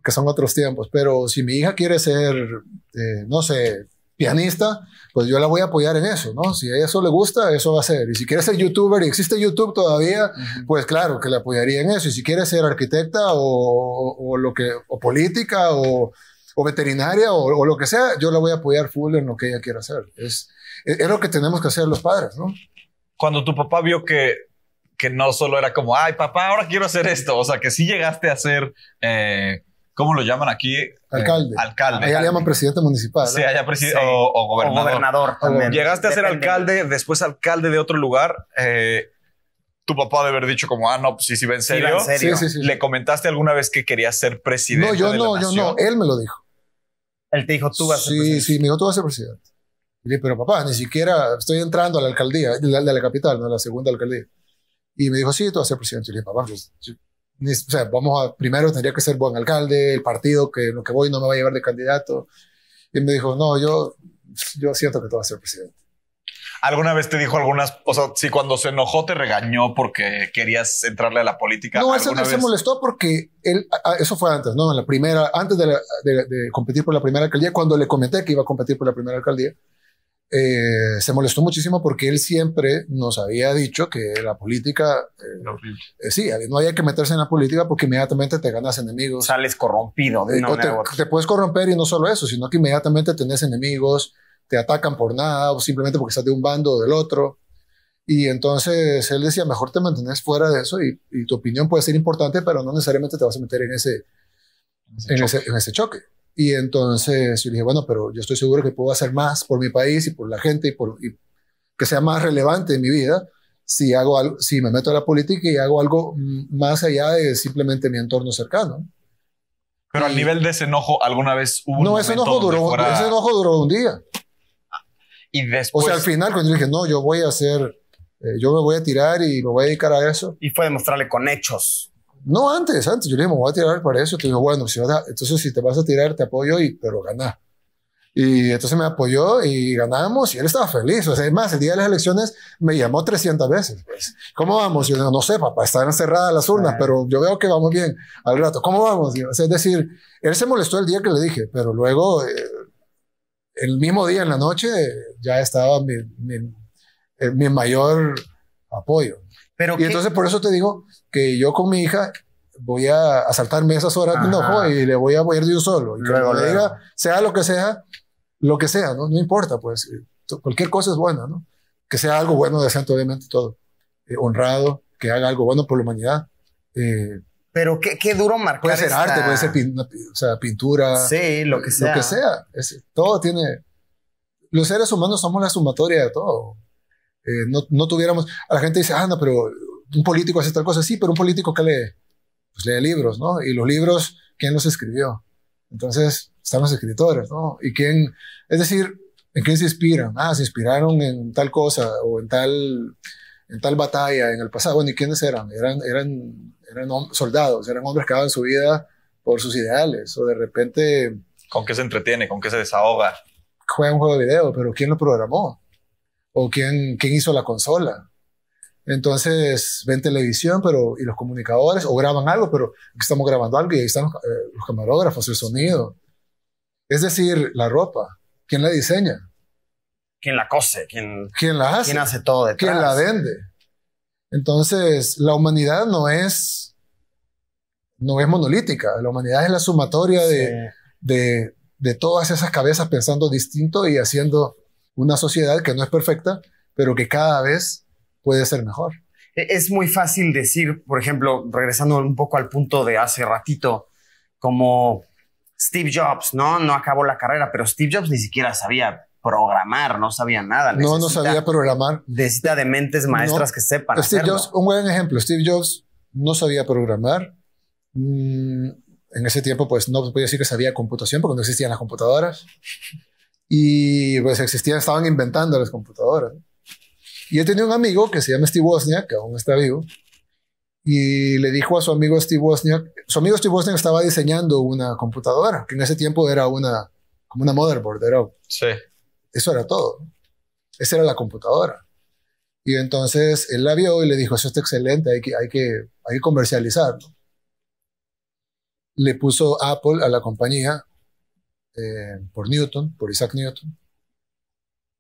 que son otros tiempos, pero si mi hija quiere ser, eh, no sé, pianista, pues yo la voy a apoyar en eso, ¿no? Si a eso le gusta, eso va a ser. Y si quiere ser youtuber y existe YouTube todavía, pues claro, que la apoyaría en eso. Y si quiere ser arquitecta o, lo que, o política o, veterinaria o, lo que sea, yo la voy a apoyar full en lo que ella quiera hacer. Es, lo que tenemos que hacer los padres, ¿no? Cuando tu papá vio que que no solo era como, ay, papá, ahora quiero hacer esto. O sea, que sí llegaste a ser... Eh, ¿cómo lo llaman aquí? Eh, alcalde. alcalde. Allá le llaman presidente municipal. Sí, allá presidente O, gobernador. gobernador también. Llegaste a ser alcalde, después alcalde de otro lugar. Eh, tu papá debe haber dicho como, ah, no, pues sí, sí, en serio. Sí, Sí, sí, ¿Le comentaste alguna vez que querías ser presidente? No, yo no, yo no. Él me lo dijo. Él te dijo, tú vas a ser presidente. Sí, sí, me dijo, tú vas a ser presidente. le dije, pero papá, ni siquiera estoy entrando a la alcaldía, de la, la capital, no la segunda alcaldía. Y me dijo, sí, tú vas a ser presidente. le dije, papá, pues, o sea, vamos a, primero tendría que ser buen alcalde, el partido que lo que voy no me va a llevar de candidato. Y me dijo, no, yo, yo siento que tú vas a ser presidente. ¿Alguna vez te dijo algunas, o sea, si cuando se enojó te regañó porque querías entrarle a la política? No, ese vez? se molestó porque él, ah, ah, eso fue antes, ¿no? En la primera, antes de, de, competir por la primera alcaldía, cuando le comenté que iba a competir por la primera alcaldía, eh, se molestó muchísimo porque él siempre nos había dicho que la política... Eh, eh, sí, no había que meterse en la política porque inmediatamente te ganas enemigos. Sales corrompido. te, puedes corromper y no solo eso, sino que inmediatamente tenés enemigos, te atacan por nada o simplemente porque estás de un bando o del otro. Y entonces él decía, mejor te mantienes fuera de eso y, tu opinión puede ser importante, pero no necesariamente te vas a meter en ese en, ese, en, ese, choque. Y entonces yo dije, bueno, pero yo estoy seguro que puedo hacer más por mi país y por la gente y, por, que sea más relevante en mi vida si, hago si me meto a la política y hago algo más allá de simplemente mi entorno cercano. Pero al nivel de ese enojo, ¿alguna vez hubo no, ese enojo duró, ese enojo duró un día. Y después... O sea, al final cuando yo dije, no, yo voy a hacer, eh, yo me voy a tirar y me voy a dedicar a eso. Y fue demostrarle con hechos no antes, antes. Yo le digo, me voy a tirar para eso. Te digo, bueno, si entonces si te vas a tirar, te apoyo, y, pero ganá. Y entonces me apoyó y ganamos y él estaba feliz. O sea, además el día de las elecciones me llamó 300 veces. Pues. ¿Cómo vamos? Yo digo, no sé, papá, están cerradas las urnas, pero yo veo que vamos bien al rato. ¿Cómo vamos? es decir, él se molestó el día que le dije, pero luego, eh, el mismo día en la noche, ya estaba mi eh, mayor apoyo y entonces por eso te digo que yo con mi hija voy a asaltarme esas horas de y le voy a morir de un solo. Y luego, le diga, sea lo que sea, lo que sea, ¿no? No importa, pues eh, cualquier cosa es buena, ¿no? Que sea algo bueno, de santo obviamente todo. Eh, honrado, que haga algo bueno por la humanidad. Eh, pero qué, qué, duro marcar. Puede ser arte, puede ser pintura. Sí, lo que sea. Lo que sea. todo tiene. Los seres humanos somos la sumatoria de todo. Eh, no, tuviéramos... A la gente dice, ah, no, pero un político hace tal cosa. Sí, pero un político que lee, pues lee libros, ¿no? Y los libros, ¿quién los escribió? Entonces, están los escritores, ¿no? Y quién, es decir, ¿en quién se inspiran? Ah, se inspiraron en tal cosa o en tal, en tal batalla en el pasado. Bueno, ¿y quiénes eran? Eran, eran, eran soldados, eran hombres que daban su vida por sus ideales o de repente... ¿Con qué se entretiene? ¿Con qué se desahoga? Juega un juego de video, pero ¿quién lo programó? o quién, hizo la consola. Entonces ven televisión, pero y los comunicadores o graban algo, pero estamos grabando algo y ahí están eh, los, camarógrafos, el sonido. Es decir, la ropa, ¿quién la diseña? ¿Quién la cose? ¿Quién, ¿Quién la hace? ¿Quién hace todo detrás? ¿Quién la vende? Entonces, la humanidad no es no es monolítica, la humanidad es la sumatoria de, de todas esas cabezas pensando distinto y haciendo una sociedad que no es perfecta, pero que cada vez puede ser mejor. E, es muy fácil decir, por ejemplo, regresando un poco al punto de hace ratito, como Steve Jobs, ¿no? No acabó la carrera, pero Steve Jobs ni siquiera sabía programar, no sabía nada. no, no sabía programar. Necesita de mentes maestras que sepan. hacerlo. un buen ejemplo, Steve Jobs no sabía programar. Mm, en ese tiempo, pues no podía decir que sabía computación porque no existían las computadoras. Y pues existían, estaban inventando las computadoras. Y yo tenía un amigo que se llama Steve Wozniak, que aún está vivo, y le dijo a su amigo Steve Wozniak, su amigo Steve Wozniak estaba diseñando una computadora, que en ese tiempo era una, como una motherboard, era, sí. eso era todo. Esa era la computadora. Y entonces él la vio y le dijo, eso está excelente, hay que, hay que, hay que comercializarlo. Le puso Apple a la compañía eh, por Newton, por Isaac Newton,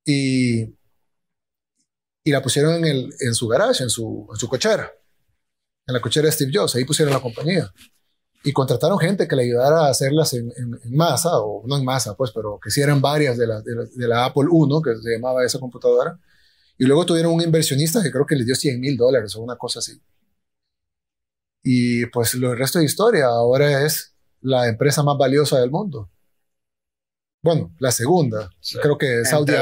y, y la pusieron en, su garage, en su, cochera, en la cochera de Steve Jobs, ahí pusieron la compañía. Y contrataron gente que le ayudara a hacerlas en, masa, o no en masa, pues, pero que sí eran varias de la, de la, Apple 1 que se llamaba esa computadora. Y luego tuvieron un inversionista que creo que les dio 100 mil dólares o una cosa así. Y pues lo resto de historia. Ahora es la empresa más valiosa del mundo bueno, la segunda. Creo que Saudi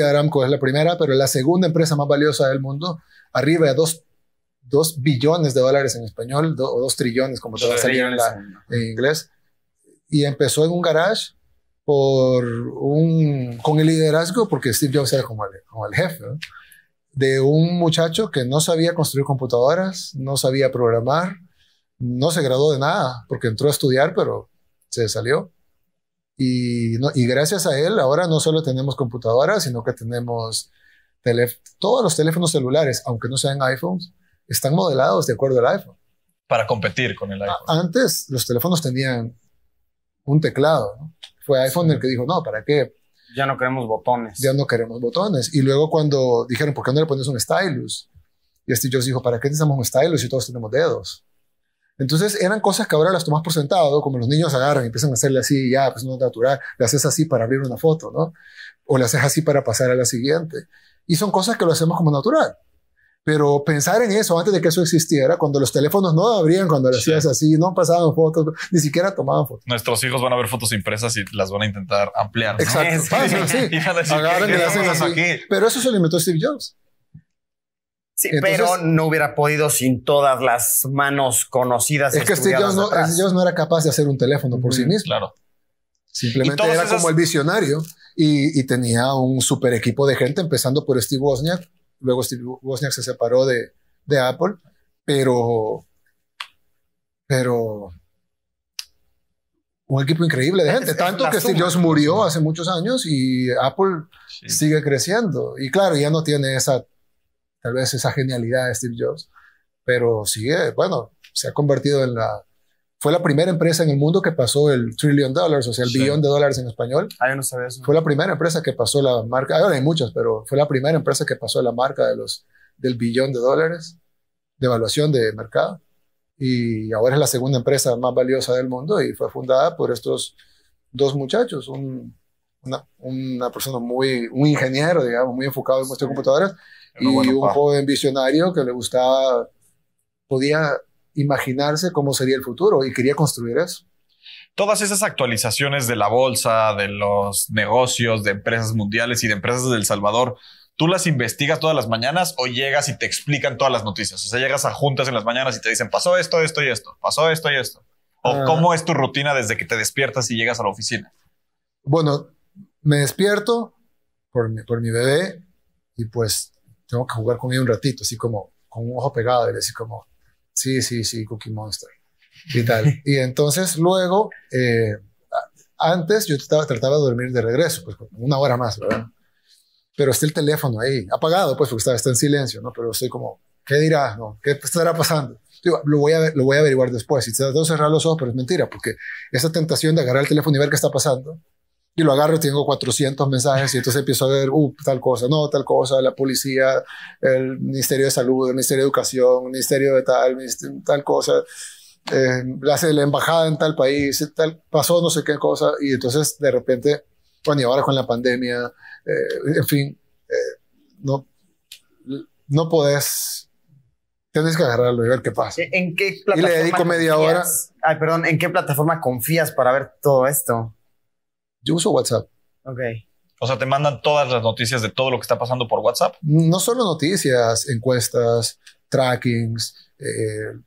Aramco, es la primera, pero la segunda empresa más valiosa del mundo, arriba de 2 dos, billones de dólares en español, o 2 trillones, como te va a salir en, inglés. Y empezó en un garage por un, con el liderazgo, porque Steve Jobs era como el, jefe, de un muchacho que no sabía construir computadoras, no sabía programar, no se graduó de nada, porque entró a estudiar, pero se salió y, no, y gracias a él ahora no solo tenemos computadoras, sino que tenemos todos los teléfonos celulares, aunque no sean iPhones, están modelados de acuerdo al iPhone. Para competir con el iPhone. Antes los teléfonos tenían un teclado. Fue iPhone el que dijo, no, ¿para qué? Ya no queremos botones. Ya no queremos botones. Y luego cuando dijeron, ¿por qué no le pones un stylus? Y este yo dijo, ¿para qué necesitamos un stylus si todos tenemos dedos? Entonces eran cosas que ahora las tomas por sentado, como los niños agarran y empiezan a hacerle así, ya, pues no es natural, le haces así para abrir una foto, ¿no? O le haces así para pasar a la siguiente. Y son cosas que lo hacemos como natural. Pero pensar en eso antes de que eso existiera, cuando los teléfonos no abrían, cuando las hacías así, no pasaban fotos, ni siquiera tomaban fotos. Nuestros hijos van a ver fotos impresas y las van a intentar ampliar. ¿no? Exacto. Sí. Agarran y hacen así. Pero eso se lo inventó Steve Jobs pero no hubiera podido sin todas las manos conocidas. Es que Steve este Jobs, no, era capaz de hacer un teléfono por sí mismo. Claro. Simplemente era como el visionario y, tenía un super equipo de gente, empezando por Steve Wozniak. Luego Steve Wozniak se separó de, Apple, pero. Pero. Un equipo increíble de gente. Tanto que Steve Jobs murió hace muchos años y Apple sigue creciendo. Y claro, ya no tiene esa tal vez esa genialidad de Steve Jobs, pero sigue, bueno, se ha convertido en la... Fue la primera empresa en el mundo que pasó el trillion dollars, o sea, el billón de dólares en español. Ah, yo no sabía eso. Fue la primera empresa que pasó la marca, ahora hay muchas, pero fue la primera empresa que pasó la marca de los, del billón de dólares de evaluación de mercado. Y ahora es la segunda empresa más valiosa del mundo y fue fundada por estos dos muchachos, un una, persona muy, un ingeniero, digamos, muy enfocado en cuestiones computadoras, y un joven visionario que le gustaba, podía imaginarse cómo sería el futuro y quería construir eso. Todas esas actualizaciones de la bolsa, de los negocios, de empresas mundiales y de empresas del Salvador, ¿Tú las investigas todas las mañanas o llegas y te explican todas las noticias? O sea, llegas a juntas en las mañanas y te dicen, pasó esto, esto y esto, pasó esto y esto. ¿O ah. cómo es tu rutina desde que te despiertas y llegas a la oficina? Bueno, me despierto por mi, por mi bebé y pues tengo que jugar con él un ratito, así como con un ojo pegado y decir como, sí, sí, sí, Cookie Monster y tal. y entonces luego, eh, antes yo trataba, trataba, de dormir de regreso, pues una hora más, ¿verdad? Pero está el teléfono ahí, apagado, pues porque está, está en silencio, ¿no? Pero estoy como, ¿qué dirás? No? ¿Qué estará pasando? lo, voy a, lo voy a averiguar después. Y vas de cerrar los ojos, pero es mentira, porque esa tentación de agarrar el teléfono y ver qué está pasando y lo agarro tengo 400 mensajes y entonces empiezo a ver, uh, tal cosa, no, tal cosa, la policía, el Ministerio de Salud, el Ministerio de Educación, el Ministerio de tal, tal cosa, eh, la, embajada en tal país, tal, pasó no sé qué cosa, y entonces de repente, bueno, y ahora con la pandemia, eh, en fin, eh, no, no podés tienes que agarrarlo y ver qué pasa. ¿En qué plataforma y le dedico media hora. Ay, perdón, ¿en qué plataforma confías para ver todo esto? Yo uso WhatsApp. Ok. O sea, te mandan todas las noticias de todo lo que está pasando por WhatsApp. No solo noticias, encuestas, trackings, eh,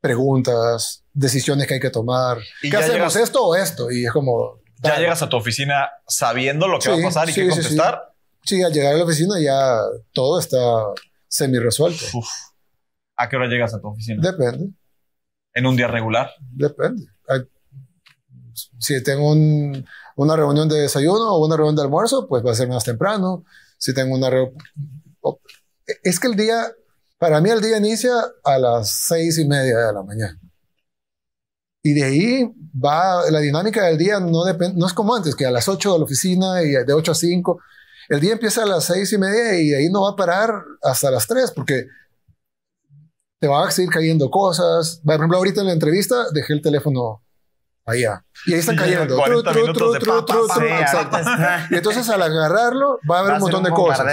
preguntas, decisiones que hay que tomar. ¿Y ¿Qué hacemos? ¿Esto o esto? Y es como. Ya llegas a tu oficina sabiendo lo que va a pasar y qué contestar. Sí, sí, al llegar a la oficina ya todo está semi resuelto. ¿A qué hora llegas a tu oficina? Depende. ¿En un día regular? Depende. Si tengo un una reunión de desayuno o una reunión de almuerzo, pues va a ser más temprano. Si tengo una reunión... Es que el día, para mí el día inicia a las seis y media de la mañana. Y de ahí va la dinámica del día, no, no es como antes, que a las ocho de la oficina y de ocho a cinco. El día empieza a las seis y media y ahí no va a parar hasta las tres porque te van a seguir cayendo cosas. Por ejemplo, ahorita en la entrevista dejé el teléfono allá. Y ahí están cayendo. Y entonces al agarrarlo va a haber un montón de cosas.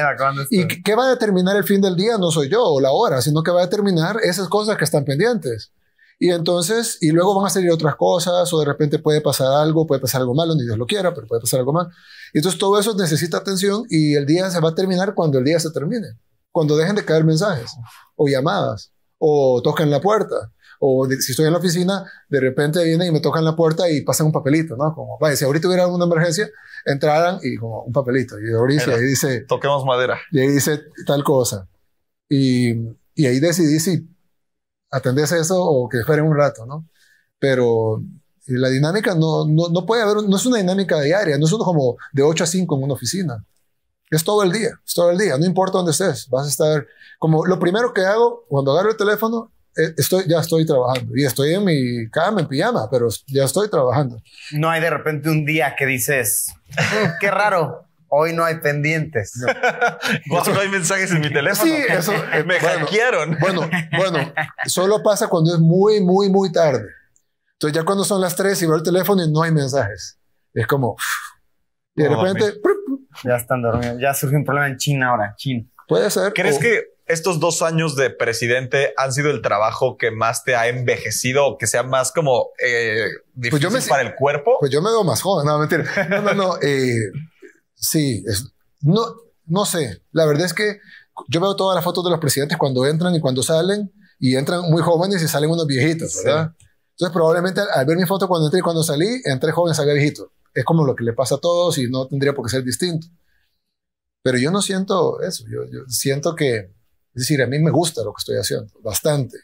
¿Y que va a determinar el fin del día? No soy yo o la hora, sino que va a determinar esas cosas que están pendientes. Y entonces, y luego van a salir otras cosas, o de repente puede pasar algo, puede pasar algo malo, ni Dios lo quiera, pero puede pasar algo mal. Y entonces todo eso necesita atención y el día se va a terminar cuando el día se termine, cuando dejen de caer mensajes o llamadas o toquen la puerta. O si estoy en la oficina, de repente vienen y me tocan la puerta y pasan un papelito, ¿no? Como, vaya, si ahorita hubiera alguna emergencia, entraran y como un papelito. Y ahorita dice... Toquemos madera. Y ahí dice tal cosa. Y, y ahí decidí si atendés eso o que esperen un rato, ¿no? Pero la dinámica no, no, no, puede haber, no es una dinámica diaria, no es como de 8 a 5 en una oficina. Es todo el día, es todo el día, no importa dónde estés, vas a estar como lo primero que hago cuando agarro el teléfono eh, estoy, ya estoy trabajando y estoy en mi cama, en pijama, pero ya estoy trabajando. No hay de repente un día que dices, mm, qué raro. Hoy no hay pendientes. No, hay mensajes en mi teléfono. Sí, eso. Me eh, bueno, Bueno, bueno, solo pasa cuando es muy, muy, muy tarde. Entonces, ya cuando son las tres y veo el teléfono y no hay mensajes. Es como. de repente. Ya están dormidos. Ya surge un problema en China ahora. China. Puede ser. ¿Crees que estos dos años de presidente han sido el trabajo que más te ha envejecido que sea más como difícil eh, pues yo me, para el cuerpo? Pues yo me veo más joven, no, mentira. No, no, no. Eh, sí, no, no sé. La verdad es que yo veo todas las fotos de los presidentes cuando entran y cuando salen y entran muy jóvenes y salen unos viejitos, ¿verdad? Entonces probablemente al, ver mi foto cuando entré y cuando salí, entré joven y salí viejito. Es como lo que le pasa a todos y no tendría por qué ser distinto. Pero yo no siento eso. yo siento que es decir, a mí me gusta lo que estoy haciendo, bastante.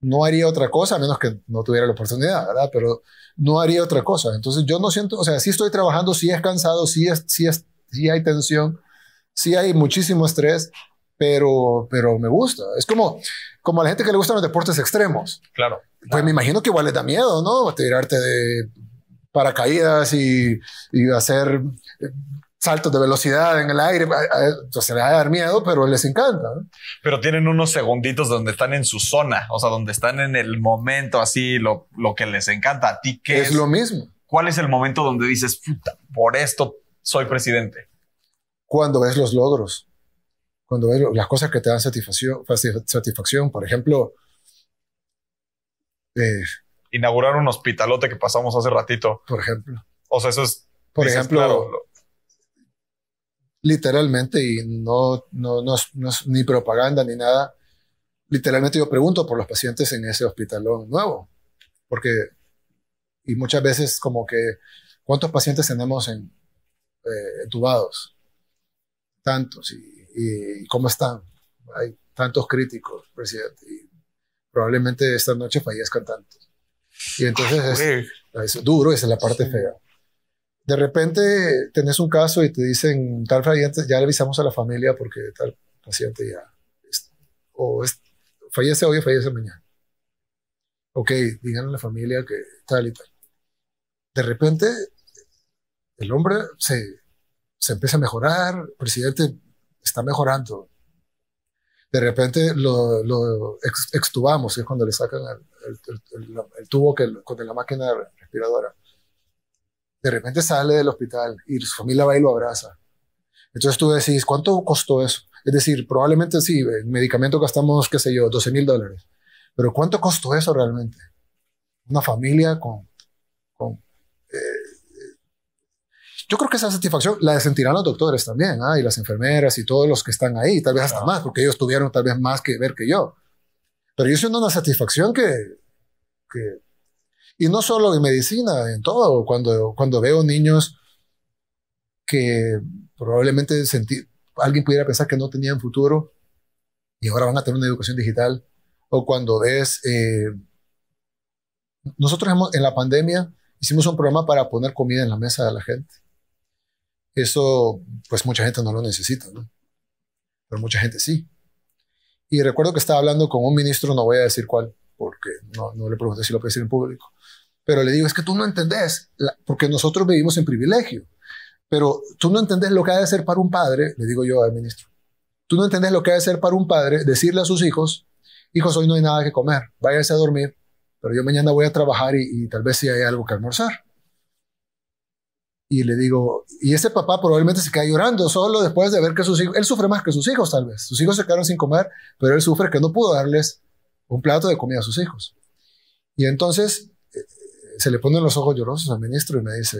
No haría otra cosa, a menos que no tuviera la oportunidad, ¿verdad? Pero no haría otra cosa. Entonces yo no siento, o sea, sí estoy trabajando, sí es cansado, sí, es, sí, es, sí hay tensión, sí hay muchísimo estrés, pero, pero me gusta. Es como, como a la gente que le gustan los deportes extremos. Claro. Pues me imagino que igual le da miedo, ¿no? Tirarte de paracaídas y, y hacer eh, saltos de velocidad en el aire, se le va a dar miedo, pero les encanta. Pero tienen unos segunditos donde están en su zona, o sea, donde están en el momento así, lo, lo que les encanta. ¿A ti qué es? lo mismo. ¿Cuál es el momento donde dices, puta, por esto soy presidente? Cuando ves los logros, cuando ves las cosas que te dan satisfacción, satisfacción por ejemplo... Eh, Inaugurar un hospitalote que pasamos hace ratito. Por ejemplo. O sea, eso es... Por ejemplo, claro, literalmente, y no, no, no, es, no ni propaganda ni nada, literalmente yo pregunto por los pacientes en ese hospitalón nuevo, porque, y muchas veces como que, ¿cuántos pacientes tenemos en, eh, entubados? Tantos, y, ¿cómo están? Hay tantos críticos, presidente, y probablemente esta noche fallezcan tantos. Y entonces es, duro, esa es la parte fea de repente tenés un caso y te dicen, tal paciente, ya le avisamos a la familia porque tal paciente ya, o fallece hoy o fallece mañana. Ok, digan a la familia que tal y tal. De repente, el hombre se, empieza a mejorar, el presidente está mejorando. De repente lo, extubamos, es cuando le sacan el, el tubo que, con la máquina respiradora de repente sale del hospital y su familia va y lo abraza. Entonces tú decís, ¿cuánto costó eso? Es decir, probablemente sí, el medicamento gastamos, qué sé yo, 12 mil dólares. Pero ¿cuánto costó eso realmente? Una familia con... con eh, yo creo que esa satisfacción la sentirán los doctores también, ¿ah? y las enfermeras y todos los que están ahí, tal vez hasta más, porque ellos tuvieron tal vez más que ver que yo. Pero yo siento una satisfacción que, que y no solo en medicina, en todo. Cuando, cuando veo niños que probablemente sentir, alguien pudiera pensar que no tenían futuro y ahora van a tener una educación digital. O cuando ves, eh, nosotros en la pandemia hicimos un programa para poner comida en la mesa de la gente. Eso, pues mucha gente no lo necesita, ¿no? Pero mucha gente sí. Y recuerdo que estaba hablando con un ministro, no voy a decir cuál, porque no, no le pregunté si lo puede decir en público, pero le digo, es que tú no entendés, porque nosotros vivimos en privilegio, pero tú no entendés lo que ha de ser para un padre, le digo yo al ministro, tú no entendés lo que ha de ser para un padre decirle a sus hijos, hijos, hoy no hay nada que comer, váyase a dormir, pero yo mañana voy a trabajar y, tal vez si sí hay algo que almorzar. Y le digo, y ese papá probablemente se queda llorando solo después de ver que sus hijos, él sufre más que sus hijos tal vez, sus hijos se quedaron sin comer, pero él sufre que no pudo darles un plato de comida a sus hijos. Y entonces se le ponen los ojos llorosos al ministro y me dice,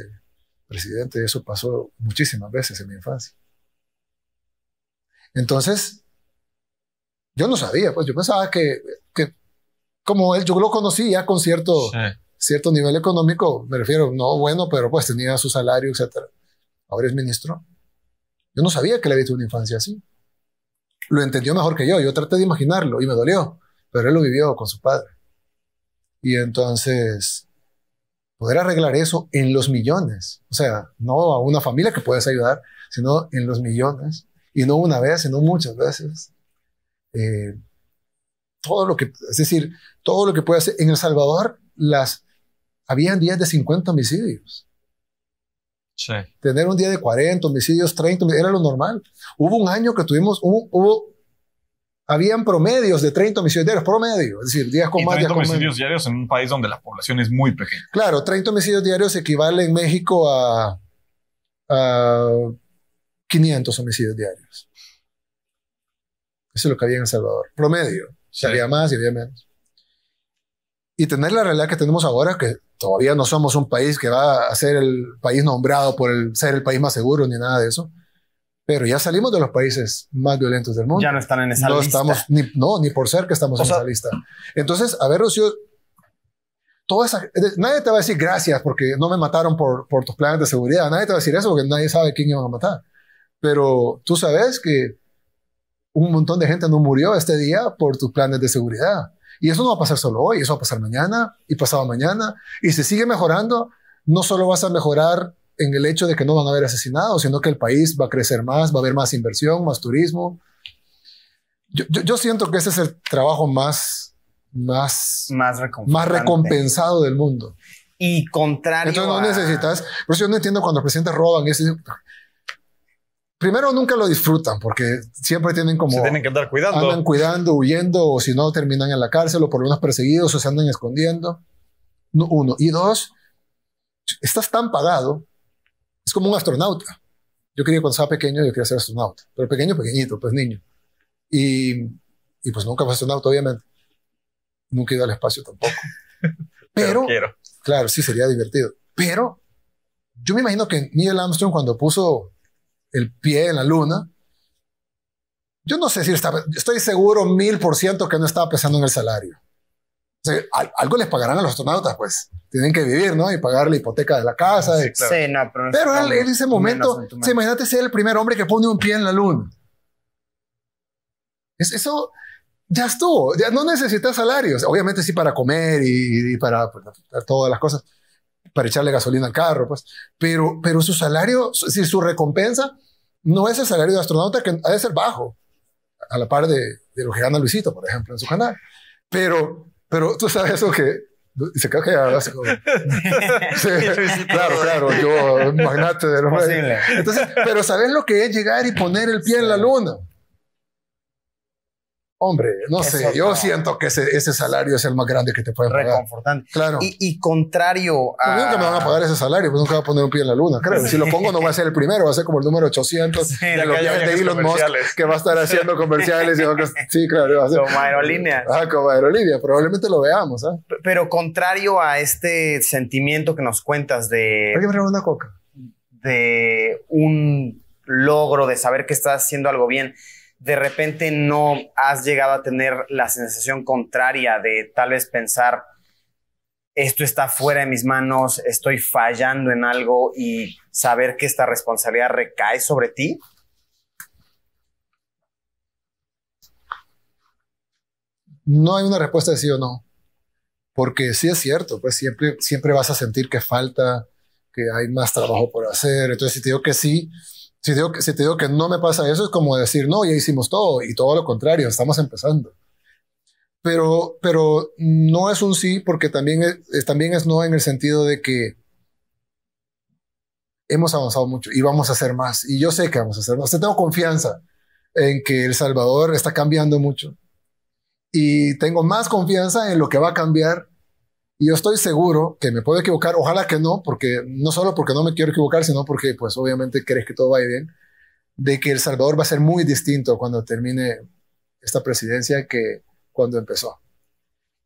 presidente, eso pasó muchísimas veces en mi infancia. Entonces, yo no sabía, pues yo pensaba que, como él, yo lo conocía con cierto, cierto nivel económico, me refiero, no bueno, pero pues tenía su salario, etc. Ahora es ministro. Yo no sabía que le había tenido una infancia así. Lo entendió mejor que yo. Yo traté de imaginarlo y me dolió, pero él lo vivió con su padre. Y entonces, poder arreglar eso en los millones. O sea, no a una familia que puedes ayudar, sino en los millones. Y no una vez, sino muchas veces. Eh, todo lo que, es decir, todo lo que puede hacer. En El Salvador, las, habían días de 50 homicidios. Sí. Tener un día de 40 homicidios, 30 era lo normal. Hubo un año que tuvimos, hubo habían promedios de 30 homicidios diarios, promedio, es decir, días con más, 30 días con homicidios diarios en un país donde la población es muy pequeña. Claro, 30 homicidios diarios equivale en México a, 500 homicidios diarios. Eso es lo que había en El Salvador, promedio. Había más y había menos. Y tener la realidad que tenemos ahora, que todavía no somos un país que va a ser el país nombrado por ser el país más seguro ni nada de eso, pero ya salimos de los países más violentos del mundo. Ya no están en esa no lista. Estamos, no, ni por ser que estamos en esa lista. Entonces, a ver, Rocío, toda nadie te va a decir gracias porque no me mataron por, por tus planes de seguridad. Nadie te va a decir eso porque nadie sabe quién iban a matar. Pero tú sabes que un montón de gente no murió este día por tus planes de seguridad. Y eso no va a pasar solo hoy, eso va a pasar mañana y pasado mañana. Y si sigue mejorando, no solo vas a mejorar en el hecho de que no van a haber asesinados, sino que el país va a crecer más, va a haber más inversión, más turismo. Yo, siento que ese es el trabajo más, más, más, recompensado del mundo. Y contrario. Entonces no necesitas. Por yo no entiendo cuando los presidentes roban. Ese, primero nunca lo disfrutan porque siempre tienen como... Se tienen que andar cuidando. Andan cuidando, huyendo o si no terminan en la cárcel o por lo menos perseguidos o se andan escondiendo. Uno. Y dos, estás tan pagado es como un astronauta. Yo quería cuando estaba pequeño, yo quería ser astronauta, pero pequeño, pequeñito, pues niño. Y, pues nunca fue astronauta, obviamente. Nunca he al espacio tampoco. pero, pero claro, sí, sería divertido. Pero yo me imagino que Neil Armstrong cuando puso el pie en la luna, yo no sé si estaba, estoy seguro mil por ciento que no estaba pensando en el salario algo les pagarán a los astronautas, pues. Tienen que vivir, ¿no? Y pagar la hipoteca de la casa. pero, en ese momento, se imagínate ser el primer hombre que pone un pie en la luna. Es, eso ya estuvo. Ya no necesitas salarios. Obviamente sí para comer y, pues, para, todas las cosas, para echarle gasolina al carro, pues. Pero, pero su salario, si su recompensa no es el salario de astronauta que ha de ser bajo, a la par de, de lo que gana Luisito, por ejemplo, en su canal. Pero pero tú sabes eso que se cae ya, Así como... sí, claro, claro, yo, magnate de los Entonces, pero ¿sabes lo que es llegar y poner el pie en la luna? Hombre, no sé, yo siento que ese, salario es el más grande que te pueden pagar. Reconfortante. Claro. Y, contrario pues a. nunca me van a pagar ese salario, pues nunca voy a poner un pie en la luna, creo. Si lo pongo, no va a ser el primero, va a ser como el número 800 de los Elon Musk que va a estar haciendo comerciales. sí, claro. Va a ser. Como aerolínea. Ah, como aerolínea, probablemente lo veamos. ¿ah? Pero contrario a este sentimiento que nos cuentas de. ¿Por qué me una coca? De un logro de saber que estás haciendo algo bien de repente no has llegado a tener la sensación contraria de tal vez pensar, esto está fuera de mis manos, estoy fallando en algo y saber que esta responsabilidad recae sobre ti? No hay una respuesta de sí o no, porque sí es cierto, pues siempre, siempre vas a sentir que falta, que hay más trabajo por hacer, entonces si te digo que sí, si te, digo que, no me pasa eso, es como decir, no, ya hicimos todo y todo lo contrario, estamos empezando. Pero, pero no es un sí porque también es, también es no en el sentido de que hemos avanzado mucho y vamos a hacer más. Y yo sé que vamos a hacer más. Yo tengo confianza en que El Salvador está cambiando mucho. Y tengo más confianza en lo que va a cambiar y yo estoy seguro que me puedo equivocar, ojalá que no, porque no solo porque no me quiero equivocar, sino porque pues obviamente crees que todo va bien, de que El Salvador va a ser muy distinto cuando termine esta presidencia que cuando empezó.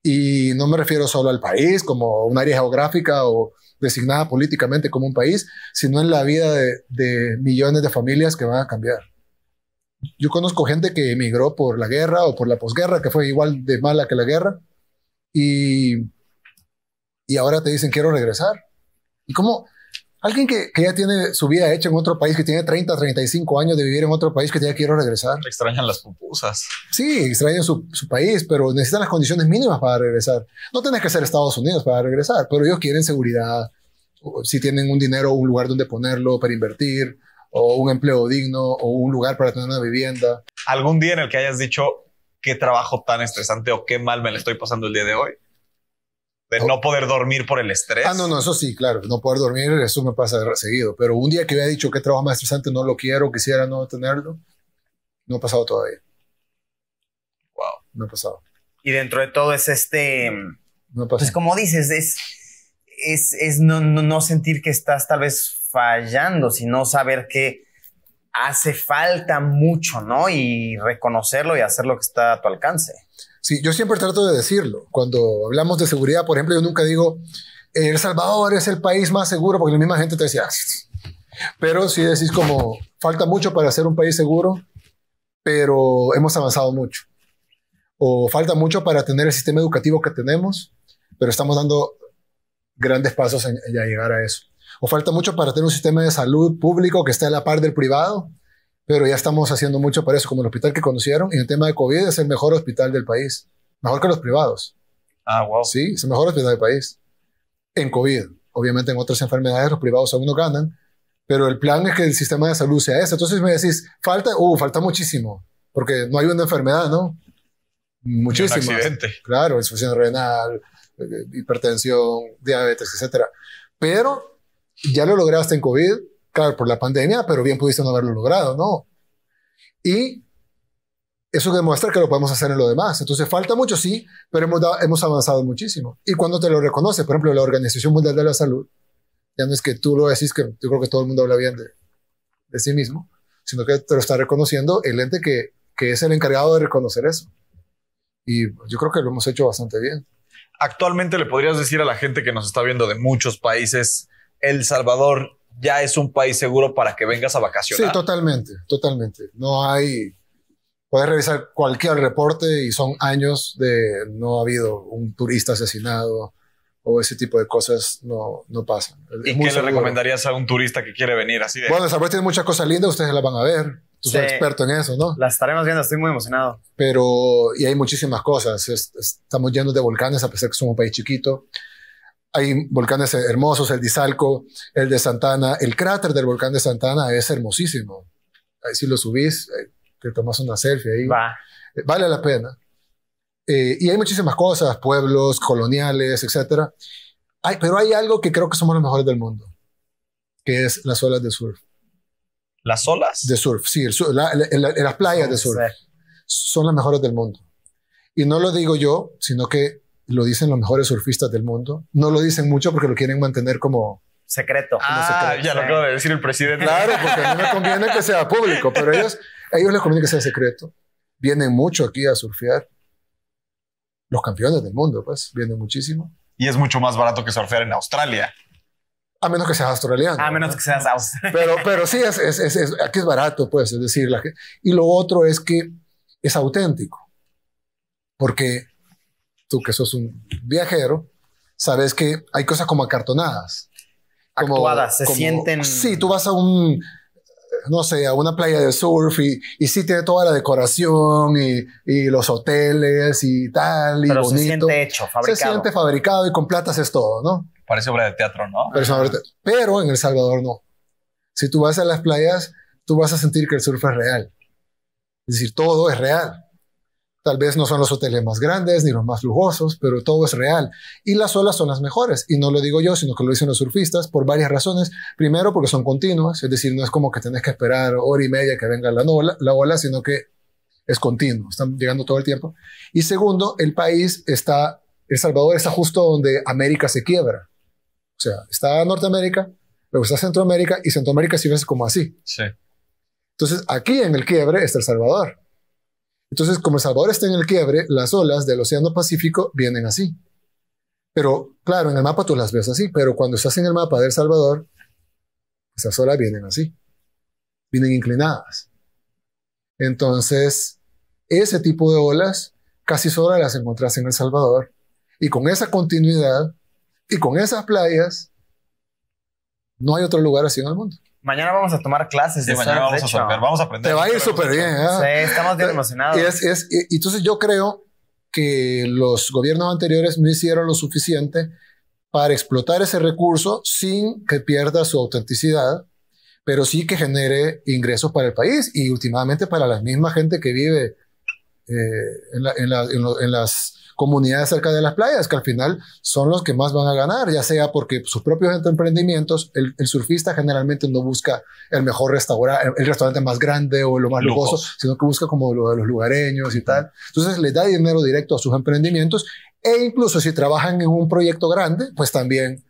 Y no me refiero solo al país como un área geográfica o designada políticamente como un país, sino en la vida de, de millones de familias que van a cambiar. Yo conozco gente que emigró por la guerra o por la posguerra, que fue igual de mala que la guerra, y y ahora te dicen quiero regresar. ¿Y como Alguien que, ya tiene su vida hecha en otro país, que tiene 30, 35 años de vivir en otro país, que ya quiero regresar. Extrañan las pupusas. Sí, extrañan su, su, país, pero necesitan las condiciones mínimas para regresar. No tenés que ser Estados Unidos para regresar, pero ellos quieren seguridad. Si tienen un dinero, un lugar donde ponerlo para invertir, o un empleo digno, o un lugar para tener una vivienda. ¿Algún día en el que hayas dicho qué trabajo tan estresante o qué mal me le estoy pasando el día de hoy? de oh. no poder dormir por el estrés. Ah, no, no, eso sí, claro, no poder dormir, eso me pasa seguido. Pero un día que había dicho que trabajo más estresante, no lo quiero, quisiera no tenerlo, no ha pasado todavía. Wow. No ha pasado. Y dentro de todo es este. No pues como dices, es, es, no, no, sentir que estás tal vez fallando, sino saber que hace falta mucho, ¿no? Y reconocerlo y hacer lo que está a tu alcance. Sí, yo siempre trato de decirlo. Cuando hablamos de seguridad, por ejemplo, yo nunca digo, El Salvador es el país más seguro, porque la misma gente te decía, pero si decís como, falta mucho para ser un país seguro, pero hemos avanzado mucho. O falta mucho para tener el sistema educativo que tenemos, pero estamos dando grandes pasos en, llegar a eso. O falta mucho para tener un sistema de salud público que esté a la par del privado, pero ya estamos haciendo mucho para eso, como el hospital que conocieron Y el tema de COVID es el mejor hospital del país, mejor que los privados. Ah, wow. Sí, es el mejor hospital del país en COVID. Obviamente en otras enfermedades los privados aún no ganan, pero el plan es que el sistema de salud sea ese. Entonces me decís, falta, uh, falta muchísimo, porque no hay una enfermedad, ¿no? Muchísimo. Claro, insuficiencia renal, eh, hipertensión, diabetes, etcétera. Pero ya lo lograste en COVID, Claro, por la pandemia, pero bien pudiste no haberlo logrado, ¿no? Y eso demuestra que lo podemos hacer en lo demás. Entonces, falta mucho, sí, pero hemos, hemos avanzado muchísimo. Y cuando te lo reconoce, por ejemplo, la Organización Mundial de la Salud, ya no es que tú lo decís, que yo creo que todo el mundo habla bien de, de sí mismo, sino que te lo está reconociendo el ente que, que es el encargado de reconocer eso. Y yo creo que lo hemos hecho bastante bien. Actualmente le podrías decir a la gente que nos está viendo de muchos países, El Salvador ya es un país seguro para que vengas a vacacionar. Sí, totalmente, totalmente. No hay, puedes revisar cualquier reporte y son años de no ha habido un turista asesinado o ese tipo de cosas no, no pasan. ¿Y qué le recomendarías a un turista que quiere venir así de... Bueno, tiene muchas cosas lindas, ustedes las van a ver. Tú eres experto en eso, ¿no? Las estaremos viendo, estoy muy emocionado. Pero, y hay muchísimas cosas. estamos llenos de volcanes, a pesar que somos un país chiquito. Hay volcanes hermosos, el de Izalco, el de Santana, el cráter del volcán de Santana es hermosísimo. Si lo subís, eh, te tomas una selfie ahí. Va. Eh, vale la pena. Eh, y hay muchísimas cosas, pueblos, coloniales, etc. Hay, pero hay algo que creo que somos los mejores del mundo, que es las olas de surf. ¿Las olas? De surf, sí, las playas de surf. Son las mejores del mundo. Y no lo digo yo, sino que lo dicen los mejores surfistas del mundo. No lo dicen mucho porque lo quieren mantener como secreto. ah, Ya lo acaba de decir el presidente. Claro, porque no mí conviene que sea público, pero ellos, a ellos les conviene que sea secreto. Vienen mucho aquí a surfear. Los campeones del mundo, pues, vienen muchísimo. Y es mucho más barato que surfear en Australia. A menos que seas australiano. A menos que seas australiano. Pero, pero sí, es, es, es, aquí es barato, pues, es decir, la y lo otro es que es auténtico. Porque tú que sos un viajero, sabes que hay cosas como acartonadas. Como, Actuadas, se sienten... Sí, tú vas a un, no sé, a una playa de surf y, sí tiene toda la decoración y, los hoteles y tal, y Pero se siente hecho, fabricado. Se siente fabricado y con platas es todo, ¿no? Parece obra de teatro, ¿no? Pero, Pero en El Salvador no. Si tú vas a las playas, tú vas a sentir que el surf es real. Es decir, todo es real. Tal vez no son los hoteles más grandes ni los más lujosos, pero todo es real. Y las olas son las mejores. Y no lo digo yo, sino que lo dicen los surfistas por varias razones. Primero, porque son continuas, es decir, no es como que tenés que esperar hora y media que venga la, ola, la ola sino que es continuo, están llegando todo el tiempo. Y segundo, el país está, El Salvador está justo donde América se quiebra. O sea, está Norteamérica, luego está Centroamérica y Centroamérica sigue como así. Entonces, aquí en el quiebre está El Salvador. Entonces, como El Salvador está en el quiebre, las olas del Océano Pacífico vienen así. Pero claro, en el mapa tú las ves así, pero cuando estás en el mapa de El Salvador, esas olas vienen así, vienen inclinadas. Entonces, ese tipo de olas casi solo las encontrás en El Salvador. Y con esa continuidad y con esas playas, no hay otro lugar así en el mundo. Mañana vamos a tomar clases. de mañana vamos, a vamos a aprender. Te va a ir súper bien. ¿eh? Sí, estamos bien emocionados. es, entonces yo creo que los gobiernos anteriores no hicieron lo suficiente para explotar ese recurso sin que pierda su autenticidad, pero sí que genere ingresos para el país y últimamente para la misma gente que vive eh, en las comunidades cerca de las playas, que al final son los que más van a ganar, ya sea porque sus propios emprendimientos, el, surfista generalmente no busca el mejor restaurante, el, restaurante más grande o lo más lujoso, sino que busca como lo de los lugareños y tal. Entonces les da dinero directo a sus emprendimientos e incluso si trabajan en un proyecto grande, pues también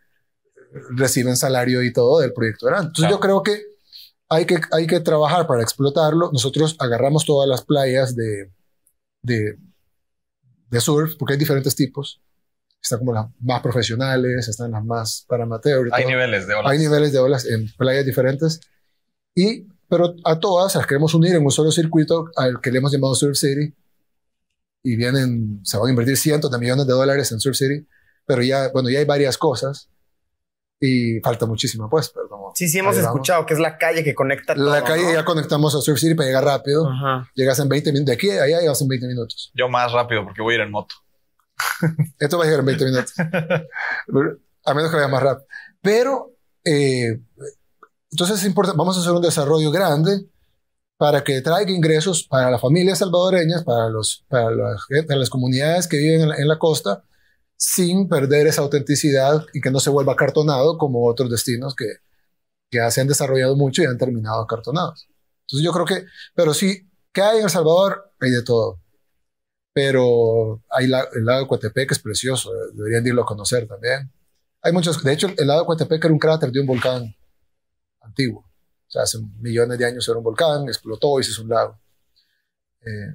reciben salario y todo del proyecto grande. Entonces yo creo que hay, que hay que trabajar para explotarlo. Nosotros agarramos todas las playas de, de de surf, porque hay diferentes tipos. Están como las más profesionales, están las más para amateur. hay niveles de olas. Hay niveles de olas en playas diferentes. Y, pero a todas las queremos unir en un solo circuito al que le hemos llamado Surf City. Y vienen, se van a invertir cientos de millones de dólares en Surf City. Pero ya, bueno, ya hay varias cosas y falta muchísimo, pues, pero Sí, sí, hemos escuchado que es la calle que conecta todo, La calle ya conectamos a Surf City para llegar rápido. Llegas en 20 minutos. De aquí a allá llegas en 20 minutos. Yo más rápido porque voy a ir en moto. Esto va a llegar en 20 minutos. a menos que vaya más rápido. Pero, eh, entonces es importante, vamos a hacer un desarrollo grande para que traiga ingresos para las familias salvadoreñas, para, los, para, las, comunidades que viven en la costa, sin perder esa autenticidad y que no se vuelva cartonado como otros destinos que, ya se han desarrollado mucho y han terminado cartonados. Entonces yo creo que, pero sí, ¿qué hay en El Salvador? Hay de todo. Pero hay el lago de Coatepec es precioso, eh, deberían irlo a conocer también. Hay muchos, de hecho, el lago de Coatepec era un cráter de un volcán antiguo. O sea, hace millones de años era un volcán, explotó y se hizo un lago. Eh,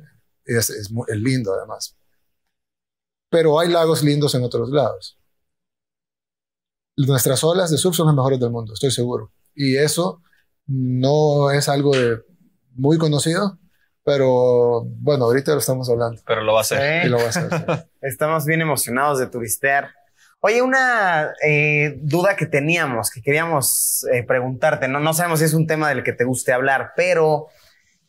es lindo además pero hay lagos lindos en otros lados. Nuestras olas de surf son las mejores del mundo, estoy seguro. Y eso no es algo de, muy conocido, pero bueno, ahorita lo estamos hablando. Pero lo va a ser. Estamos bien emocionados de turistear. Oye, una eh, duda que teníamos, que queríamos eh, preguntarte, ¿no? no sabemos si es un tema del que te guste hablar, pero,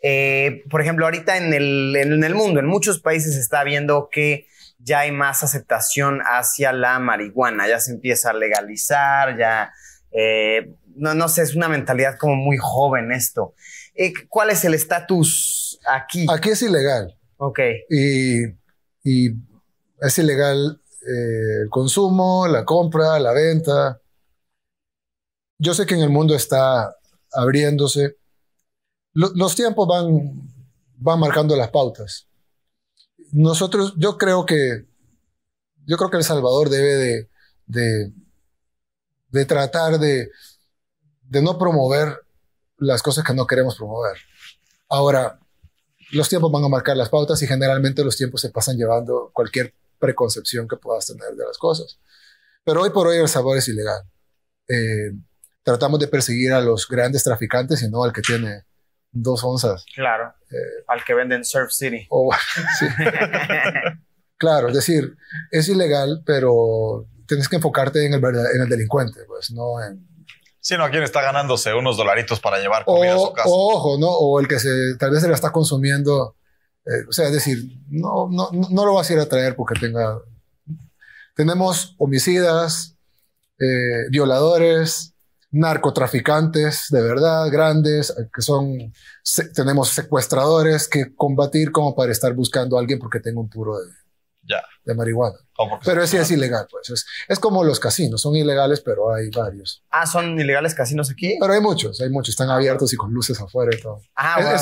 eh, por ejemplo, ahorita en el, en el mundo, en muchos países se está viendo que ya hay más aceptación hacia la marihuana, ya se empieza a legalizar, ya, eh, no, no sé, es una mentalidad como muy joven esto. Eh, ¿Cuál es el estatus aquí? Aquí es ilegal. Ok. Y, es ilegal eh, el consumo, la compra, la venta. Yo sé que en el mundo está abriéndose. los tiempos van, van marcando las pautas nosotros, yo creo que, yo creo que El Salvador debe de, de, de tratar de, de no promover las cosas que no queremos promover. Ahora, los tiempos van a marcar las pautas y generalmente los tiempos se pasan llevando cualquier preconcepción que puedas tener de las cosas. Pero hoy por hoy el Salvador es ilegal. Eh, tratamos de perseguir a los grandes traficantes y no al que tiene dos onzas. Claro. Eh, al que venden Surf City. claro, es decir, es ilegal, pero tienes que enfocarte en el, delincuente, pues no en... Sino a quien está ganándose unos dolaritos para llevar comida a su casa. Ojo, ¿no? O el que se, tal vez se la está consumiendo. Eh, o sea, es decir, no, no, no lo vas a ir a traer porque tenga... Tenemos homicidas, eh, violadores, narcotraficantes de verdad grandes, que son, tenemos secuestradores que combatir como para estar buscando a alguien porque tengo un puro de, ya. de marihuana. Pero sí es ilegal, pues. Es, como los casinos, son ilegales, pero hay varios. Ah, ¿son ilegales casinos aquí? Pero hay muchos, hay muchos, están abiertos y con luces afuera y todo. Ah,